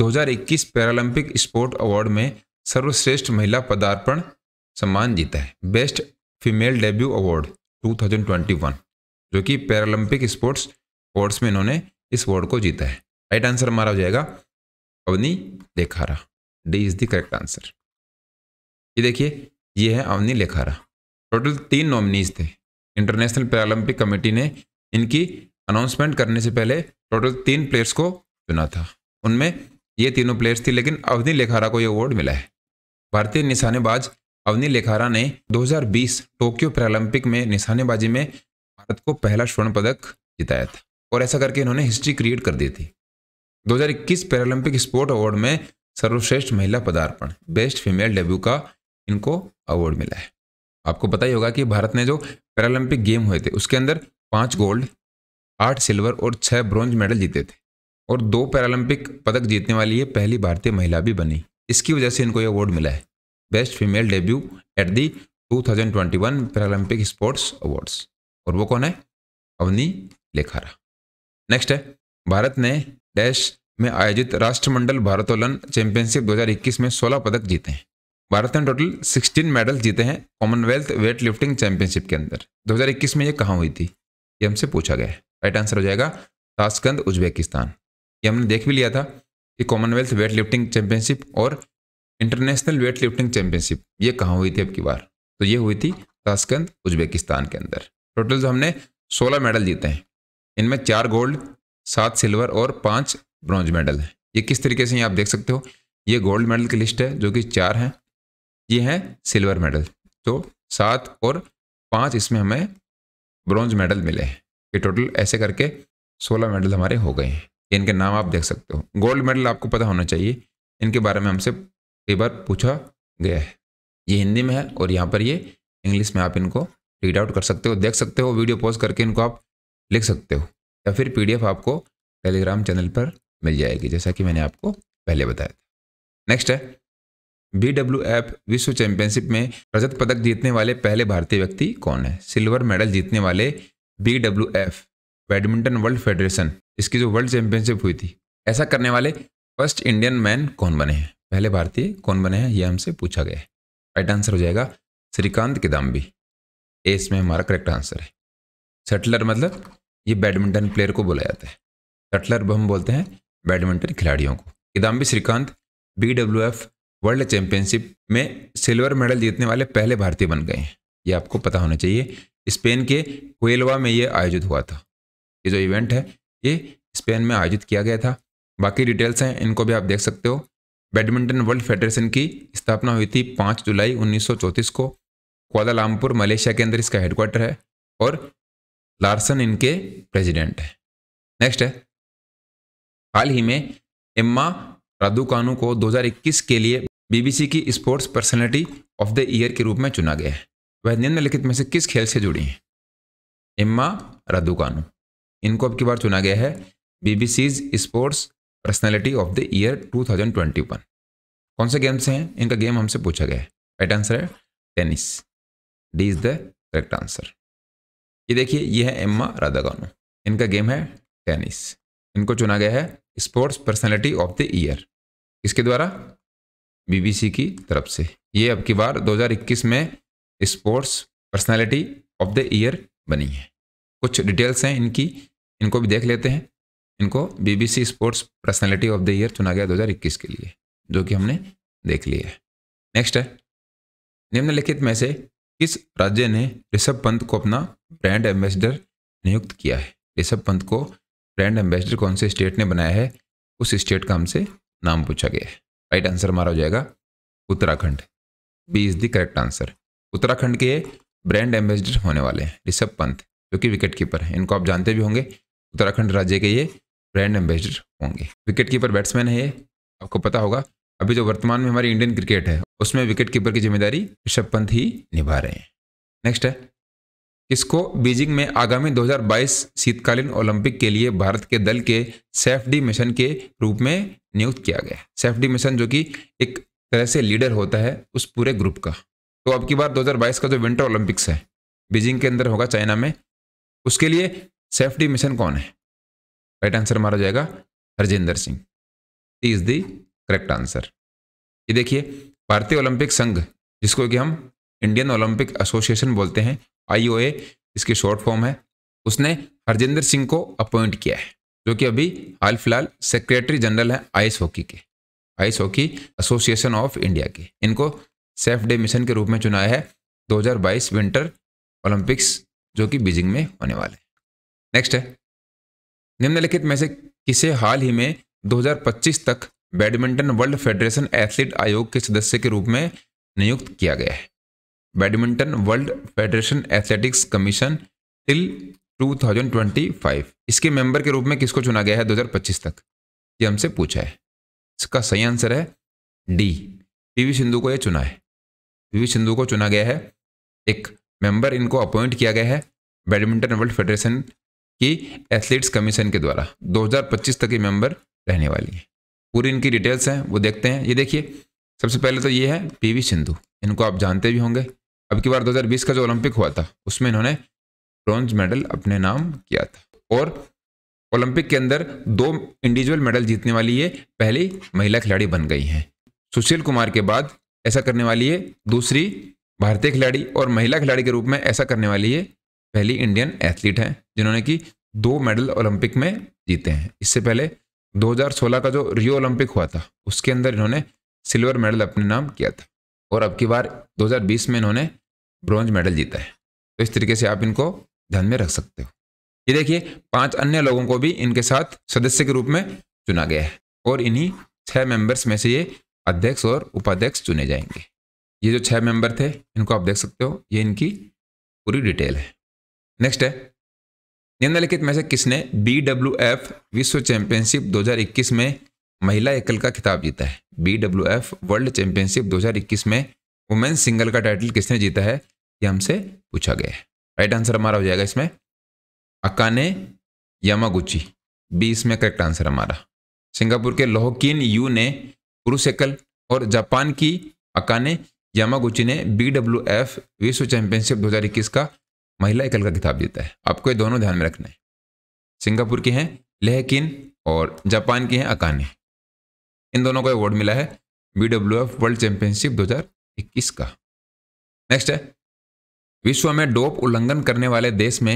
2021 पैरालंपिक स्पोर्ट अवार्ड में सर्वश्रेष्ठ महिला पदार्पण सम्मान जीता है बेस्ट फीमेल डेब्यू अवार्ड 2021 जो कि पैरालंपिक स्पोर्ट्स अवार्ड्स में इन्होंने इस अवार्ड को जीता है राइट आंसर हमारा हो जाएगा Avani Lekhara D is the correct answer ये देखिए ये है अवनी लेखारा टोटल तीन नॉमिनीज थे इंटरनेशनल पैरालंपिक कमेटी ने इनकी अनाउंसमेंट करने से पहले टोटल तीन प्लेयर्स को चुना था उनमें ये तीनों प्लेयर्स थी लेकिन अवनी लेखारा को ये अवार्ड मिला है भारतीय निशानेबाज अवनी लेखारा ने 2020 टोक्यो पैरालंपिक में निशानेबाजी में भारत को पहला स्वर्ण पदक जिताया था और ऐसा करके इन्होंने हिस्ट्री क्रिएट कर दी थी 2021 पैरालंपिक स्पोर्ट अवार्ड में सर्वश्रेष्ठ महिला पदार्पण बेस्ट फीमेल डेब्यू का इनको अवार्ड मिला है आपको पता ही होगा कि भारत ने जो पैरालंपिक गेम हुए थे उसके अंदर पाँच गोल्ड आठ सिल्वर और छः ब्रॉन्ज मेडल जीते थे और दो पैरालंपिक पदक जीतने वाली ये पहली भारतीय महिला भी बनी इसकी वजह से इनको ये अवार्ड मिला है best female debut at the 2021 thousand sports awards और वो कौन है अवनी लेखारा नेक्स्ट है भारत ने डैश में आयोजित राष्ट्रमंडल भारतोलन चैंपियनशिप 2021 में 16 पदक जीते हैं भारत ने टोटल 16 मेडल जीते हैं कॉमनवेल्थ वेट लिफ्टिंग चैंपियनशिप के अंदर 2021 में ये कहाँ हुई थी ये हमसे पूछा गया है राइट आंसर हो जाएगा ताशकंद उज्बेकिस्तान ये हमने देख भी लिया था कि कॉमनवेल्थ वेट लिफ्टिंग चैंपियनशिप और इंटरनेशनल वेट लिफ्टिंग चैंपियनशिप ये कहाँ हुई थी अब की बार तो ये हुई थी ताशकंद उज्बेकिस्तान के अंदर टोटल जो हमने सोलह मेडल जीते हैं इनमें चार गोल्ड सात सिल्वर और पाँच ब्रॉन्ज मेडल हैं ये किस तरीके से ये आप देख सकते हो ये गोल्ड मेडल की लिस्ट है जो कि चार हैं ये है सिल्वर मेडल तो सात और पाँच इसमें हमें ब्रॉन्ज मेडल मिले हैं ये टोटल ऐसे करके सोलह मेडल हमारे हो गए हैं इनके नाम आप देख सकते हो गोल्ड मेडल आपको पता होना चाहिए इनके बारे में हमसे कई बार पूछा गया है ये हिंदी में है और यहाँ पर ये इंग्लिश में आप इनको रीड आउट कर सकते हो देख सकते हो वीडियो पॉज करके इनको आप लिख सकते हो या फिर पीडीएफ आपको टेलीग्राम चैनल पर मिल जाएगी जैसा कि मैंने आपको पहले बताया था नेक्स्ट है बी डब्ल्यू एफ विश्व चैंपियनशिप में रजत पदक जीतने वाले पहले भारतीय व्यक्ति कौन है सिल्वर मेडल जीतने वाले B W F badminton world federation इसकी जो वर्ल्ड चैंपियनशिप हुई थी ऐसा करने वाले फर्स्ट इंडियन मैन कौन बने हैं पहले भारतीय कौन बने हैं यह हमसे पूछा गया है राइट आंसर हो जाएगा श्रीकांत किदाम्बी ए इसमें हमारा करेक्ट आंसर है सटलर मतलब ये बैडमिंटन प्लेयर को बोला जाता है सटलर हम बोलते हैं बैडमिंटन खिलाड़ियों को Kidambi Srikanth B W F world championship में सिल्वर मेडल जीतने वाले पहले भारतीय बन गए हैं ये आपको पता होना चाहिए स्पेन के कोयलवा में ये आयोजित हुआ था ये जो इवेंट है ये स्पेन में आयोजित किया गया था बाकी डिटेल्स हैं इनको भी आप देख सकते हो बैडमिंटन वर्ल्ड फेडरेशन की स्थापना हुई थी पाँच जुलाई उन्नीस को कोदालामपुर मलेशिया के अंदर इसका हेडक्वार्टर है और लार्सन इनके प्रेसिडेंट है नेक्स्ट है हाल ही में एम्मा राधुकानू को 2021 के लिए बीबीसी की sports personality of the year के रूप में चुना गया है वह निम्नलिखित में से किस खेल से जुड़ी हैं इम्मा रदुकानू इनको अब की बार चुना गया है BBC's sports personality of the year 2021 कौन से गेम्स हैं इनका गेम हमसे पूछा गया है राइट आंसर है tennis D is the correct answer ये देखिए ये है एम्मा राधागानू इनका गेम है टेनिस इनको चुना गया है sports personality of the year इसके द्वारा बीबीसी की तरफ से ये अब की बार 2021 में sports personality of the year बनी है कुछ डिटेल्स हैं इनकी इनको भी देख लेते हैं इनको BBC sports personality of the year चुना गया 2021 के लिए जो कि हमने देख लिया है नेक्स्ट है निम्नलिखित में से किस राज्य ने ऋषभ पंत को अपना ब्रांड एम्बेसडर नियुक्त किया है ऋषभ पंत को ब्रांड एम्बेसडर कौन से स्टेट ने बनाया है उस स्टेट का हमसे नाम पूछा गया है राइट आंसर हमारा हो जाएगा Uttarakhand B is the correct answer Uttarakhand के ब्रांड एम्बेसडर होने वाले हैं ऋषभ पंत जो कि विकेट कीपर हैं इनको आप जानते भी होंगे उत्तराखंड राज्य के ये ब्रांड एम्बेसडर होंगे विकेट कीपर बैट्समैन है ये आपको पता होगा अभी जो वर्तमान में हमारी इंडियन क्रिकेट है उसमें विकेट कीपर की जिम्मेदारी ऋषभ पंत ही निभा रहे हैं नेक्स्ट है इसको बीजिंग में आगामी 2022 शीतकालीन ओलंपिक के लिए भारत के दल के सेफ्टी मिशन के रूप में नियुक्त किया गया सेफ्टी मिशन जो कि एक तरह से लीडर होता है उस पूरे ग्रुप का तो अब की बार 2022 का जो विंटर ओलंपिक्स है बीजिंग के अंदर होगा चाइना में उसके लिए सेफ्टी मिशन कौन है राइट आंसर हमारा जाएगा Harjinder Singh is the correct answer ये देखिए भारतीय ओलंपिक संघ जिसको कि हम इंडियन ओलंपिक एसोसिएशन बोलते हैं ए इसके शॉर्ट फॉर्म है उसने हरजिंदर सिंह को अपॉइंट किया है जो कि अभी हाल फिलहाल सेक्रेटरी जनरल हैं आइस हॉकी के ice hockey association of India के इनको सेफ डे मिशन के रूप में चुना है 2022 विंटर ओलंपिक्स जो कि बीजिंग में होने वाले हैं नेक्स्ट है निम्नलिखित में से किसे हाल ही में 2025 तक बैडमिंटन वर्ल्ड फेडरेशन एथलीट आयोग के सदस्य के रूप में नियुक्त किया गया है badminton world federation athletics commission till 2025 इसके मेंबर के रूप में किसको चुना गया है 2025 तक ये हमसे पूछा है इसका सही आंसर है डी पीवी सिंधु को ये चुना है पीवी सिंधु को चुना गया है एक मेंबर इनको अपॉइंट किया गया है बैडमिंटन वर्ल्ड फेडरेशन की एथलीट्स कमीशन के द्वारा 2025 तक ये मेंबर रहने वाली है पूरी इनकी डिटेल्स हैं वो देखते हैं ये देखिए सबसे पहले तो ये है पी सिंधु इनको आप जानते भी होंगे अब की बार 2020 का जो ओलंपिक हुआ था उसमें इन्होंने ब्रॉन्ज मेडल अपने नाम किया था और ओलंपिक के अंदर दो इंडिविजुअल मेडल जीतने वाली ये पहली महिला खिलाड़ी बन गई हैं सुशील कुमार के बाद ऐसा करने वाली ये दूसरी भारतीय खिलाड़ी और महिला खिलाड़ी के रूप में ऐसा करने वाली ये पहली इंडियन एथलीट हैं जिन्होंने कि दो मेडल ओलंपिक में जीते हैं इससे पहले 2016 का जो रियो ओलंपिक हुआ था उसके अंदर इन्होंने सिल्वर मेडल अपने नाम किया था और अब की बार 2020 में इन्होंने ब्रॉन्ज मेडल जीता है तो इस तरीके से आप इनको ध्यान में रख सकते हो ये देखिए पांच अन्य लोगों को भी इनके साथ सदस्य के रूप में चुना गया है और इन्हीं छह मेंबर्स में से ये अध्यक्ष और उपाध्यक्ष चुने जाएंगे ये जो छह मेंबर थे इनको आप देख सकते हो ये इनकी पूरी डिटेल है नेक्स्ट है निम्नलिखित में से किसने बी डब्ल्यू एफ विश्व चैंपियनशिप इक्कीस में महिला एकल का खिताब जीता है B W F world championship इक्कीस में वुमेन्स सिंगल का टाइटल किसने जीता है ये हमसे पूछा गया है राइट आंसर हमारा हो जाएगा इसमें अकाने यमागुची बी इसमें करेक्ट आंसर हमारा सिंगापुर के लोहकिन यू ने पुरुसेकल और जापान की अकाने यमागुची ने बी डब्ल्यू एफ विश्व चैंपियनशिप दो का महिला एकल का खिताब जीता है आपको ये दोनों ध्यान में रखना है सिंगापुर की हैं लेहकिन और जापान की हैं अकाने इन दोनों को अवार्ड मिला है बी वर्ल्ड चैंपियनशिप 2021 का नेक्स्ट है विश्व में डोप उल्लंघन करने वाले देश में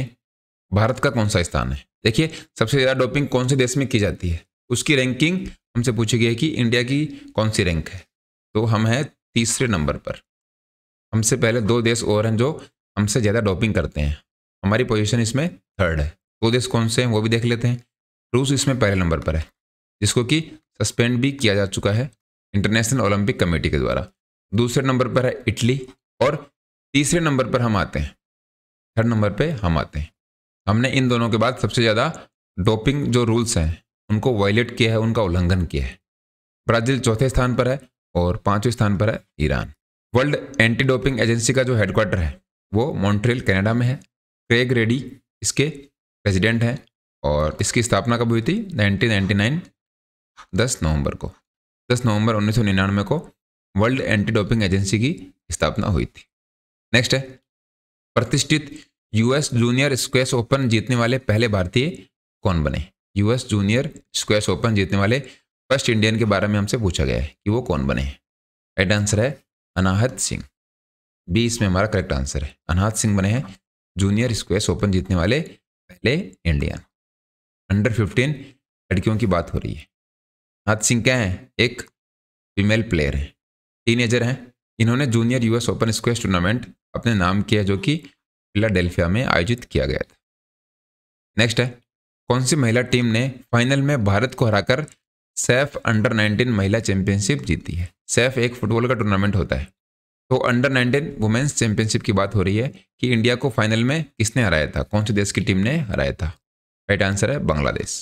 भारत का कौन सा स्थान है देखिए सबसे ज़्यादा डोपिंग कौन से देश में की जाती है उसकी रैंकिंग हमसे पूछी गई है कि इंडिया की कौन सी रैंक है तो हम हैं तीसरे नंबर पर हमसे पहले दो देश और हैं जो हमसे ज़्यादा डोपिंग करते हैं हमारी पोजीशन इसमें थर्ड है दो देश कौन से हैं वो भी देख लेते हैं रूस इसमें पहले नंबर पर है जिसको कि सस्पेंड भी किया जा चुका है इंटरनेशनल ओलंपिक कमेटी के द्वारा दूसरे नंबर पर है इटली और तीसरे नंबर पर हम आते हैं थर्ड नंबर पे हम आते हैं हमने इन दोनों के बाद सबसे ज़्यादा डोपिंग जो रूल्स हैं उनको वायलेट किया है उनका उल्लंघन किया है ब्राज़ील चौथे स्थान पर है और पाँचवें स्थान पर है Iran world anti doping agency का जो हेडक्वार्टर है वो मॉन्ट्रियल कनाडा में है क्रेग रेडी इसके प्रेसिडेंट हैं और इसकी स्थापना कब हुई थी 1999 10 नवंबर को 10 नवंबर 1999 को वर्ल्ड एंटी डोपिंग एजेंसी की स्थापना हुई थी नेक्स्ट है प्रतिष्ठित यूएस जूनियर स्क्वेस ओपन जीतने वाले पहले भारतीय कौन बने यूएस जूनियर स्क्वेस ओपन जीतने वाले फर्स्ट इंडियन के बारे में हमसे पूछा गया है कि वो कौन बने राइट आंसर है अनाहत सिंह बी इसमें हमारा करेक्ट आंसर है अनाहत सिंह बने हैं जूनियर स्क्वेस ओपन जीतने वाले पहले इंडियन अंडर फिफ्टीन लड़कियों की बात हो रही है अनाथ सिंह क्या हैं एक फीमेल प्लेयर है टीनेजर हैं इन्होंने junior US open squash tournament अपने नाम किया जो कि फिलाडेल्फिया में आयोजित किया गया था नेक्स्ट है कौन सी महिला टीम ने फाइनल में भारत को हराकर सैफ अंडर 19 महिला चैंपियनशिप जीती है सैफ एक फुटबॉल का टूर्नामेंट होता है तो अंडर 19 वुमेन्स चैंपियनशिप की बात हो रही है कि इंडिया को फाइनल में किसने हराया था कौन से देश की टीम ने हराया था राइट आंसर है Bangladesh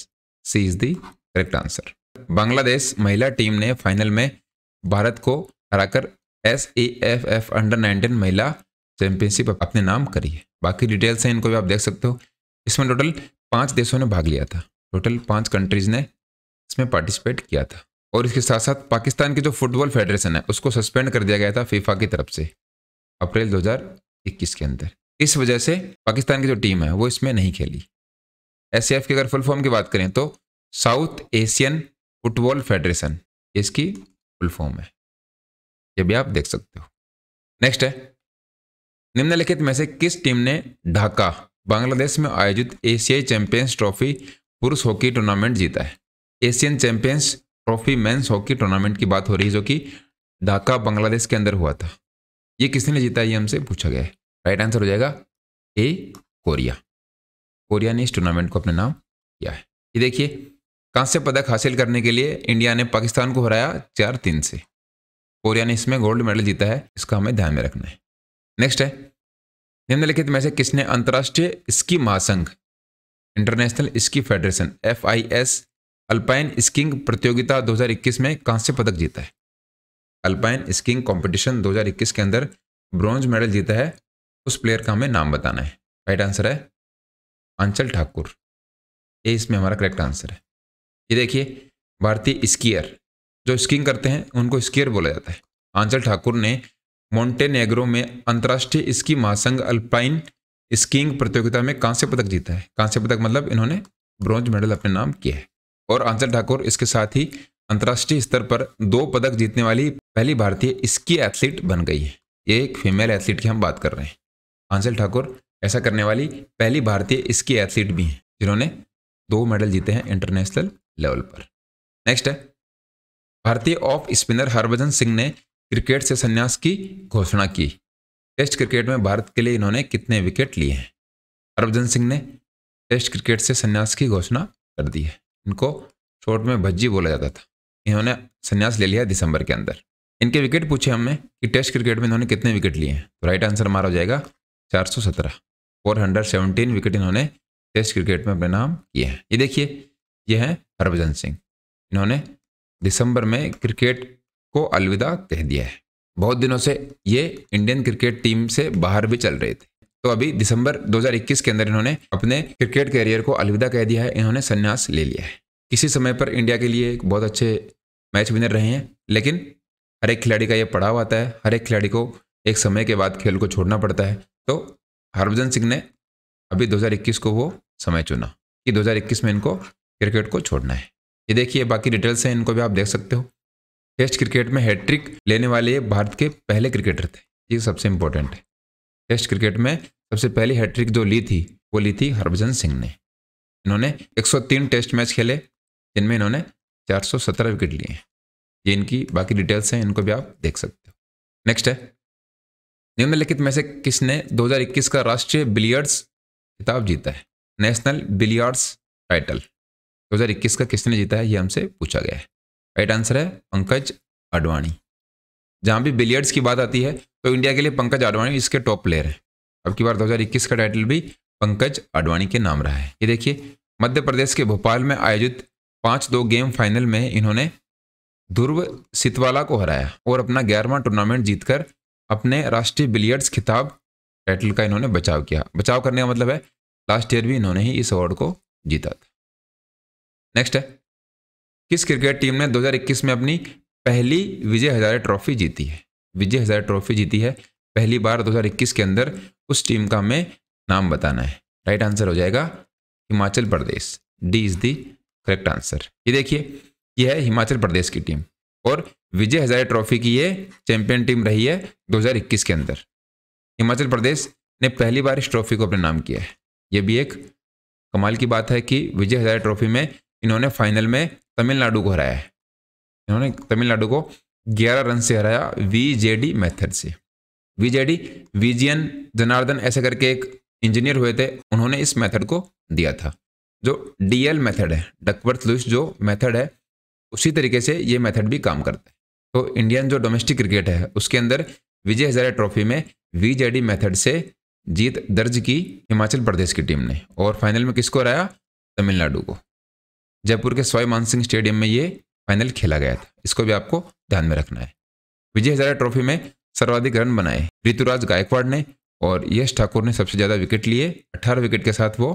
C is the correct answer Bangladesh महिला टीम ने फाइनल में भारत को हराकर S A F F under nineteen महिला चैंपियनशिप अपने नाम करी है बाकी डिटेल्स हैं इनको भी आप देख सकते हो इसमें टोटल पाँच देशों ने भाग लिया था टोटल पाँच कंट्रीज़ ने इसमें पार्टिसिपेट किया था और इसके साथ साथ पाकिस्तान की जो फुटबॉल फेडरेशन है उसको सस्पेंड कर दिया गया था फीफा की तरफ से अप्रैल 2021 के अंदर इस वजह से पाकिस्तान की जो टीम है वो इसमें नहीं खेली एस की अगर फुल फॉर्म की बात करें तो साउथ एशियन फुटबॉल फेडरेशन इसकी फुल फॉर्म है ये भी आप देख सकते हो नेक्स्ट है निम्नलिखित में से किस टीम ने ढाका बांग्लादेश में आयोजित एशियाई चैंपियंस ट्रॉफी पुरुष हॉकी टूर्नामेंट जीता है Asian champions trophy men's hockey tournament की बात हो रही है जो कि ढाका बांग्लादेश के अंदर हुआ था ये किसने जीता ये हमसे पूछा गया है राइट आंसर हो जाएगा ए कोरिया कोरिया ने इस टूर्नामेंट को अपने नाम किया है ये देखिए कांस्य पदक हासिल करने के लिए इंडिया ने पाकिस्तान को हराया चार तीन से कोरिया ने इसमें गोल्ड मेडल जीता है इसका हमें ध्यान में रखना है नेक्स्ट है निम्नलिखित में से किसने अंतर्राष्ट्रीय स्की महासंघ international ski federation F I S alpine skiing प्रतियोगिता 2021 में कांस्य पदक जीता है अल्पाइन स्कीइंग कंपटीशन 2021 के अंदर ब्रॉन्ज मेडल जीता है उस प्लेयर का हमें नाम बताना है राइट आंसर है अंचल ठाकुर ये इसमें हमारा करेक्ट आंसर है ये देखिए भारतीय स्कीयर जो स्कीइंग करते हैं उनको स्कीयर बोला जाता है आंचल ठाकुर ने मोंटेनेग्रो में अंतर्राष्ट्रीय स्की महासंघ अल्पाइन स्कीइंग प्रतियोगिता में कांस्य पदक जीता है कांस्य पदक मतलब इन्होंने ब्रॉन्ज मेडल अपने नाम किया है और आंचल ठाकुर इसके साथ ही अंतर्राष्ट्रीय स्तर पर दो पदक जीतने वाली पहली भारतीय स्की एथलीट बन गई है ये एक फीमेल एथलीट की हम बात कर रहे हैं आंचल ठाकुर ऐसा करने वाली पहली भारतीय स्की एथलीट भी हैं जिन्होंने दो मेडल जीते हैं इंटरनेशनल लेवल पर नेक्स्ट है भारतीय ऑफ स्पिनर हरभजन सिंह ने क्रिकेट से संन्यास की घोषणा की टेस्ट क्रिकेट में भारत के लिए इन्होंने कितने विकेट लिए हैं हरभजन सिंह ने टेस्ट क्रिकेट से संन्यास की घोषणा कर दी है इनको शॉर्ट में भज्जी बोला जाता था इन्होंने संन्यास ले लिया दिसंबर के अंदर इनके विकेट पूछे हमने कि टेस्ट क्रिकेट में इन्होंने कितने विकेट लिए हैं तो राइट आंसर हमारा हो जाएगा 417 417 विकेट इन्होंने टेस्ट क्रिकेट में अपने नाम किए हैं ये देखिए ये हैं हरभजन सिंह इन्होंने दिसंबर में क्रिकेट को अलविदा कह दिया है बहुत दिनों से ये इंडियन क्रिकेट टीम से बाहर भी चल रहे थे तो अभी दिसंबर 2021 के अंदर इन्होंने अपने क्रिकेट कैरियर को अलविदा कह दिया है इन्होंने संन्यास ले लिया है किसी समय पर इंडिया के लिए एक बहुत अच्छे मैच विनर रहे हैं लेकिन हर एक खिलाड़ी का ये पड़ाव आता है हर एक खिलाड़ी को एक समय के बाद खेल को छोड़ना पड़ता है तो हरभजन सिंह ने अभी 2021 को वो समय चुना कि 2021 में इनको क्रिकेट को छोड़ना है ये देखिए बाकी डिटेल्स हैं इनको भी आप देख सकते हो टेस्ट क्रिकेट में हैट्रिक लेने वाले ये भारत के पहले क्रिकेटर थे ये सबसे इम्पोर्टेंट है टेस्ट क्रिकेट में सबसे पहली हैट्रिक जो ली थी वो ली थी हरभजन सिंह ने इन्होंने 103 टेस्ट मैच खेले जिनमें इन्होंने 417 विकेट लिए हैं ये इनकी बाकी डिटेल्स हैं इनको भी आप देख सकते हो नेक्स्ट है निम्नलिखित में से किसने 2021 का राष्ट्रीय बिलियर्ड्स खिताब जीता है नेशनल बिलियर्ड्स टाइटल 2021 का किसने जीता है ये हमसे पूछा गया है राइट आंसर है पंकज आडवाणी जहाँ भी बिलियर्ड्स की बात आती है तो इंडिया के लिए पंकज आडवाणी इसके टॉप प्लेयर है अब की बार 2021 का टाइटल भी पंकज आडवाणी के नाम रहा है ये देखिए मध्य प्रदेश के भोपाल में आयोजित पाँच दो गेम फाइनल में इन्होंने ध्रुव सितवाला को हराया और अपना ग्यारहवां टूर्नामेंट जीतकर अपने राष्ट्रीय बिलियर्ड्स खिताब टाइटल का इन्होंने बचाव किया बचाव करने का मतलब है लास्ट ईयर भी इन्होंने ही इस अवार्ड को जीता था नेक्स्ट है किस क्रिकेट टीम ने 2021 में अपनी पहली विजय हजारे ट्रॉफी जीती है विजय हजारे ट्रॉफी जीती है पहली बार 2021 के अंदर उस टीम का हमें नाम बताना है राइट आंसर हो जाएगा Himachal Pradesh D is the correct answer ये देखिए यह है हिमाचल प्रदेश की टीम और विजय हजारे ट्रॉफी की ये चैंपियन टीम रही है 2021 के अंदर हिमाचल प्रदेश ने पहली बार इस ट्रॉफी को अपने नाम किया है यह भी एक कमाल की बात है कि विजय हजारे ट्रॉफी में इन्होंने फाइनल में तमिलनाडु को हराया है इन्होंने तमिलनाडु को ग्यारह रन से हराया वी जे डी मैथड से वी जे डी विजियन जनार्दन ऐसे करके एक इंजीनियर हुए थे उन्होंने इस मेथड को दिया था जो डीएल मेथड है डकवर्थ लुइस जो मेथड है उसी तरीके से ये मेथड भी काम करता है तो इंडियन जो डोमेस्टिक क्रिकेट है उसके अंदर विजय हजारे ट्रॉफी में वी मेथड से जीत दर्ज की हिमाचल प्रदेश की टीम ने और फाइनल में किसको हराया तमिलनाडु को जयपुर के स्वाई मान सिंह स्टेडियम में ये फाइनल खेला गया था इसको भी आपको ध्यान में रखना है विजय हजारे ट्रॉफी में सर्वाधिक रन बनाए ऋतुराज गायकवाड़ ने और यश ठाकुर ने सबसे ज्यादा विकेट लिए 18 विकेट के साथ वो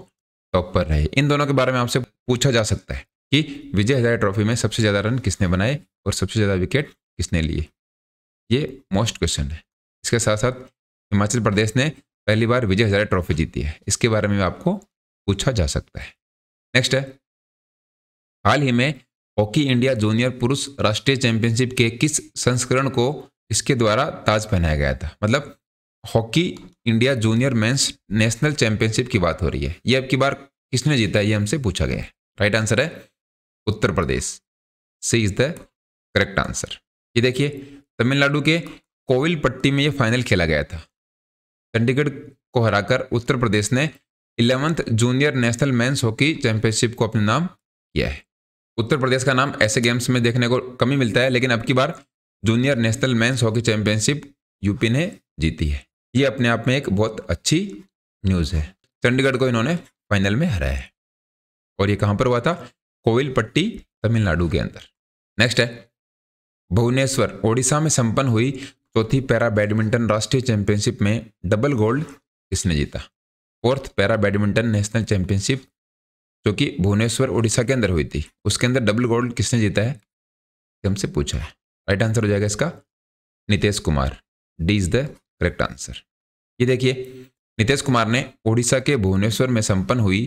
टॉप पर रहे इन दोनों के बारे में आपसे पूछा जा सकता है कि विजय हजारे ट्रॉफी में सबसे ज्यादा रन किसने बनाए और सबसे ज्यादा विकेट किसने लिए ये मोस्ट क्वेश्चन है इसके साथ साथ हिमाचल प्रदेश ने पहली बार विजय हजारे ट्रॉफी जीती है इसके बारे में आपको पूछा जा सकता है नेक्स्ट है हाल ही में हॉकी इंडिया जूनियर पुरुष राष्ट्रीय चैंपियनशिप के किस संस्करण को इसके द्वारा ताज पहनाया गया था मतलब hockey India junior men's national championship की बात हो रही है ये अब की बार किसने जीता ये हमसे पूछा गया है राइट आंसर है Uttar Pradesh C is the correct answer ये देखिए तमिलनाडु के कोविल पट्टी में ये फाइनल खेला गया था चंडीगढ़ को हराकर उत्तर प्रदेश ने eleventh junior national men's hockey championship को अपने नाम किया है उत्तर प्रदेश का नाम ऐसे गेम्स में देखने को कमी मिलता है लेकिन अब की बार junior national men's hockey championship UP ने जीती है ये अपने आप में एक बहुत अच्छी न्यूज़ है चंडीगढ़ को इन्होंने फाइनल में हराया है और ये कहाँ पर हुआ था कोविलपट्टी तमिलनाडु के अंदर नेक्स्ट है भुवनेश्वर ओडिशा में संपन्न हुई चौथी पैरा बैडमिंटन राष्ट्रीय चैंपियनशिप में डबल गोल्ड किसने जीता fourth para badminton national championship जो कि भुवनेश्वर उड़ीसा के अंदर हुई थी उसके अंदर डबल गोल्ड किसने जीता है हमसे पूछा है राइट आंसर हो जाएगा इसका Nitesh Kumar D is the correct answer ये देखिए नितेश कुमार ने ओडिशा के भुवनेश्वर में संपन्न हुई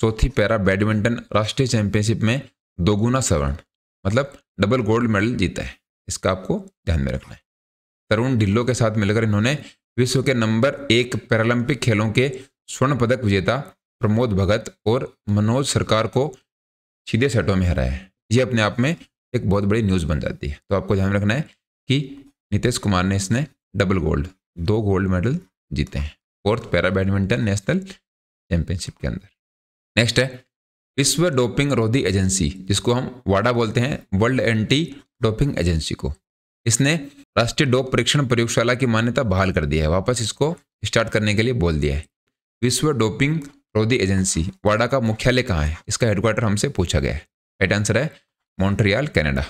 चौथी पैरा बैडमिंटन राष्ट्रीय चैंपियनशिप में दोगुना स्वर्ण मतलब डबल गोल्ड मेडल जीता है इसका आपको ध्यान में रखना है तरुण ढिल्लो के साथ मिलकर इन्होंने विश्व के नंबर एक पैरालंपिक खेलों के स्वर्ण पदक विजेता प्रमोद भगत और मनोज सरकार को सीधे सेटों में हराया है ये अपने आप में एक बहुत बड़ी न्यूज़ बन जाती है तो आपको ध्यान रखना है कि नीतीश कुमार ने इसने डबल गोल्ड दो गोल्ड मेडल जीते हैं fourth para badminton national championship के अंदर नेक्स्ट है विश्व डोपिंग रोधी एजेंसी जिसको हम वाडा बोलते हैं वर्ल्ड एंटी डोपिंग एजेंसी को इसने राष्ट्रीय डोप परीक्षण प्रयोगशाला की मान्यता बहाल कर दी है वापस इसको स्टार्ट करने के लिए बोल दिया है विश्व डोपिंग रोधी एजेंसी वाडा का मुख्यालय कहाँ है इसका हेडक्वार्टर हमसे पूछा गया है राइट आंसर है मॉन्ट्रियाल कनाडा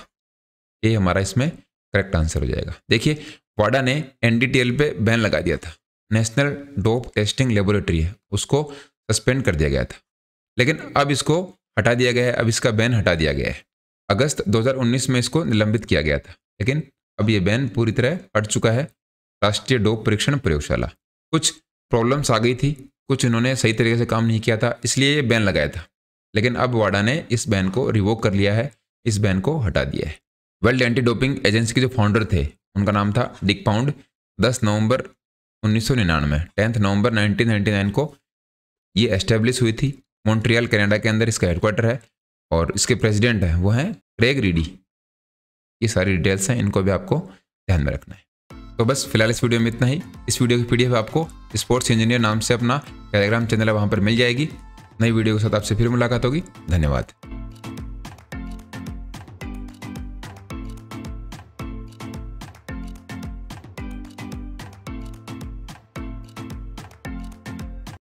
ये हमारा इसमें करेक्ट आंसर हो जाएगा देखिए वाडा ने एन पे बैन लगा दिया था नेशनल डोप टेस्टिंग लेबोरेटरी है उसको सस्पेंड कर दिया गया था लेकिन अब इसको हटा दिया गया है अब इसका बैन हटा दिया गया है अगस्त 2019 में इसको निलंबित किया गया था लेकिन अब ये बैन पूरी तरह हट चुका है राष्ट्रीय डोप परीक्षण प्रयोगशाला कुछ प्रॉब्लम्स आ गई थी कुछ इन्होंने सही तरीके से काम नहीं किया था इसलिए ये बैन लगाया था लेकिन अब वाडा ने इस बैन को रिवोक कर लिया है इस बैन को हटा दिया है वर्ल्ड एंटी डोपिंग एजेंसी के जो फाउंडर थे उनका नाम था डिक पाउंड दस नवंबर उन्नीस सौ निन्यानवे टेंथ नवंबर नाइन को ये एस्टेब्लिश हुई थी मॉन्ट्रियल कनाडा के अंदर इसका हेडक्वार्टर है और इसके प्रेसिडेंट हैं वो हैं क्रेग रीडी ये सारी डिटेल्स हैं इनको भी आपको ध्यान में रखना है तो बस फिलहाल इस वीडियो में इतना ही इस वीडियो की पीडीएफ आपको स्पोर्ट्स इंजीनियर नाम से अपना टेलीग्राम चैनल है वहाँ पर मिल जाएगी नई वीडियो के साथ आपसे फिर मुलाकात होगी धन्यवाद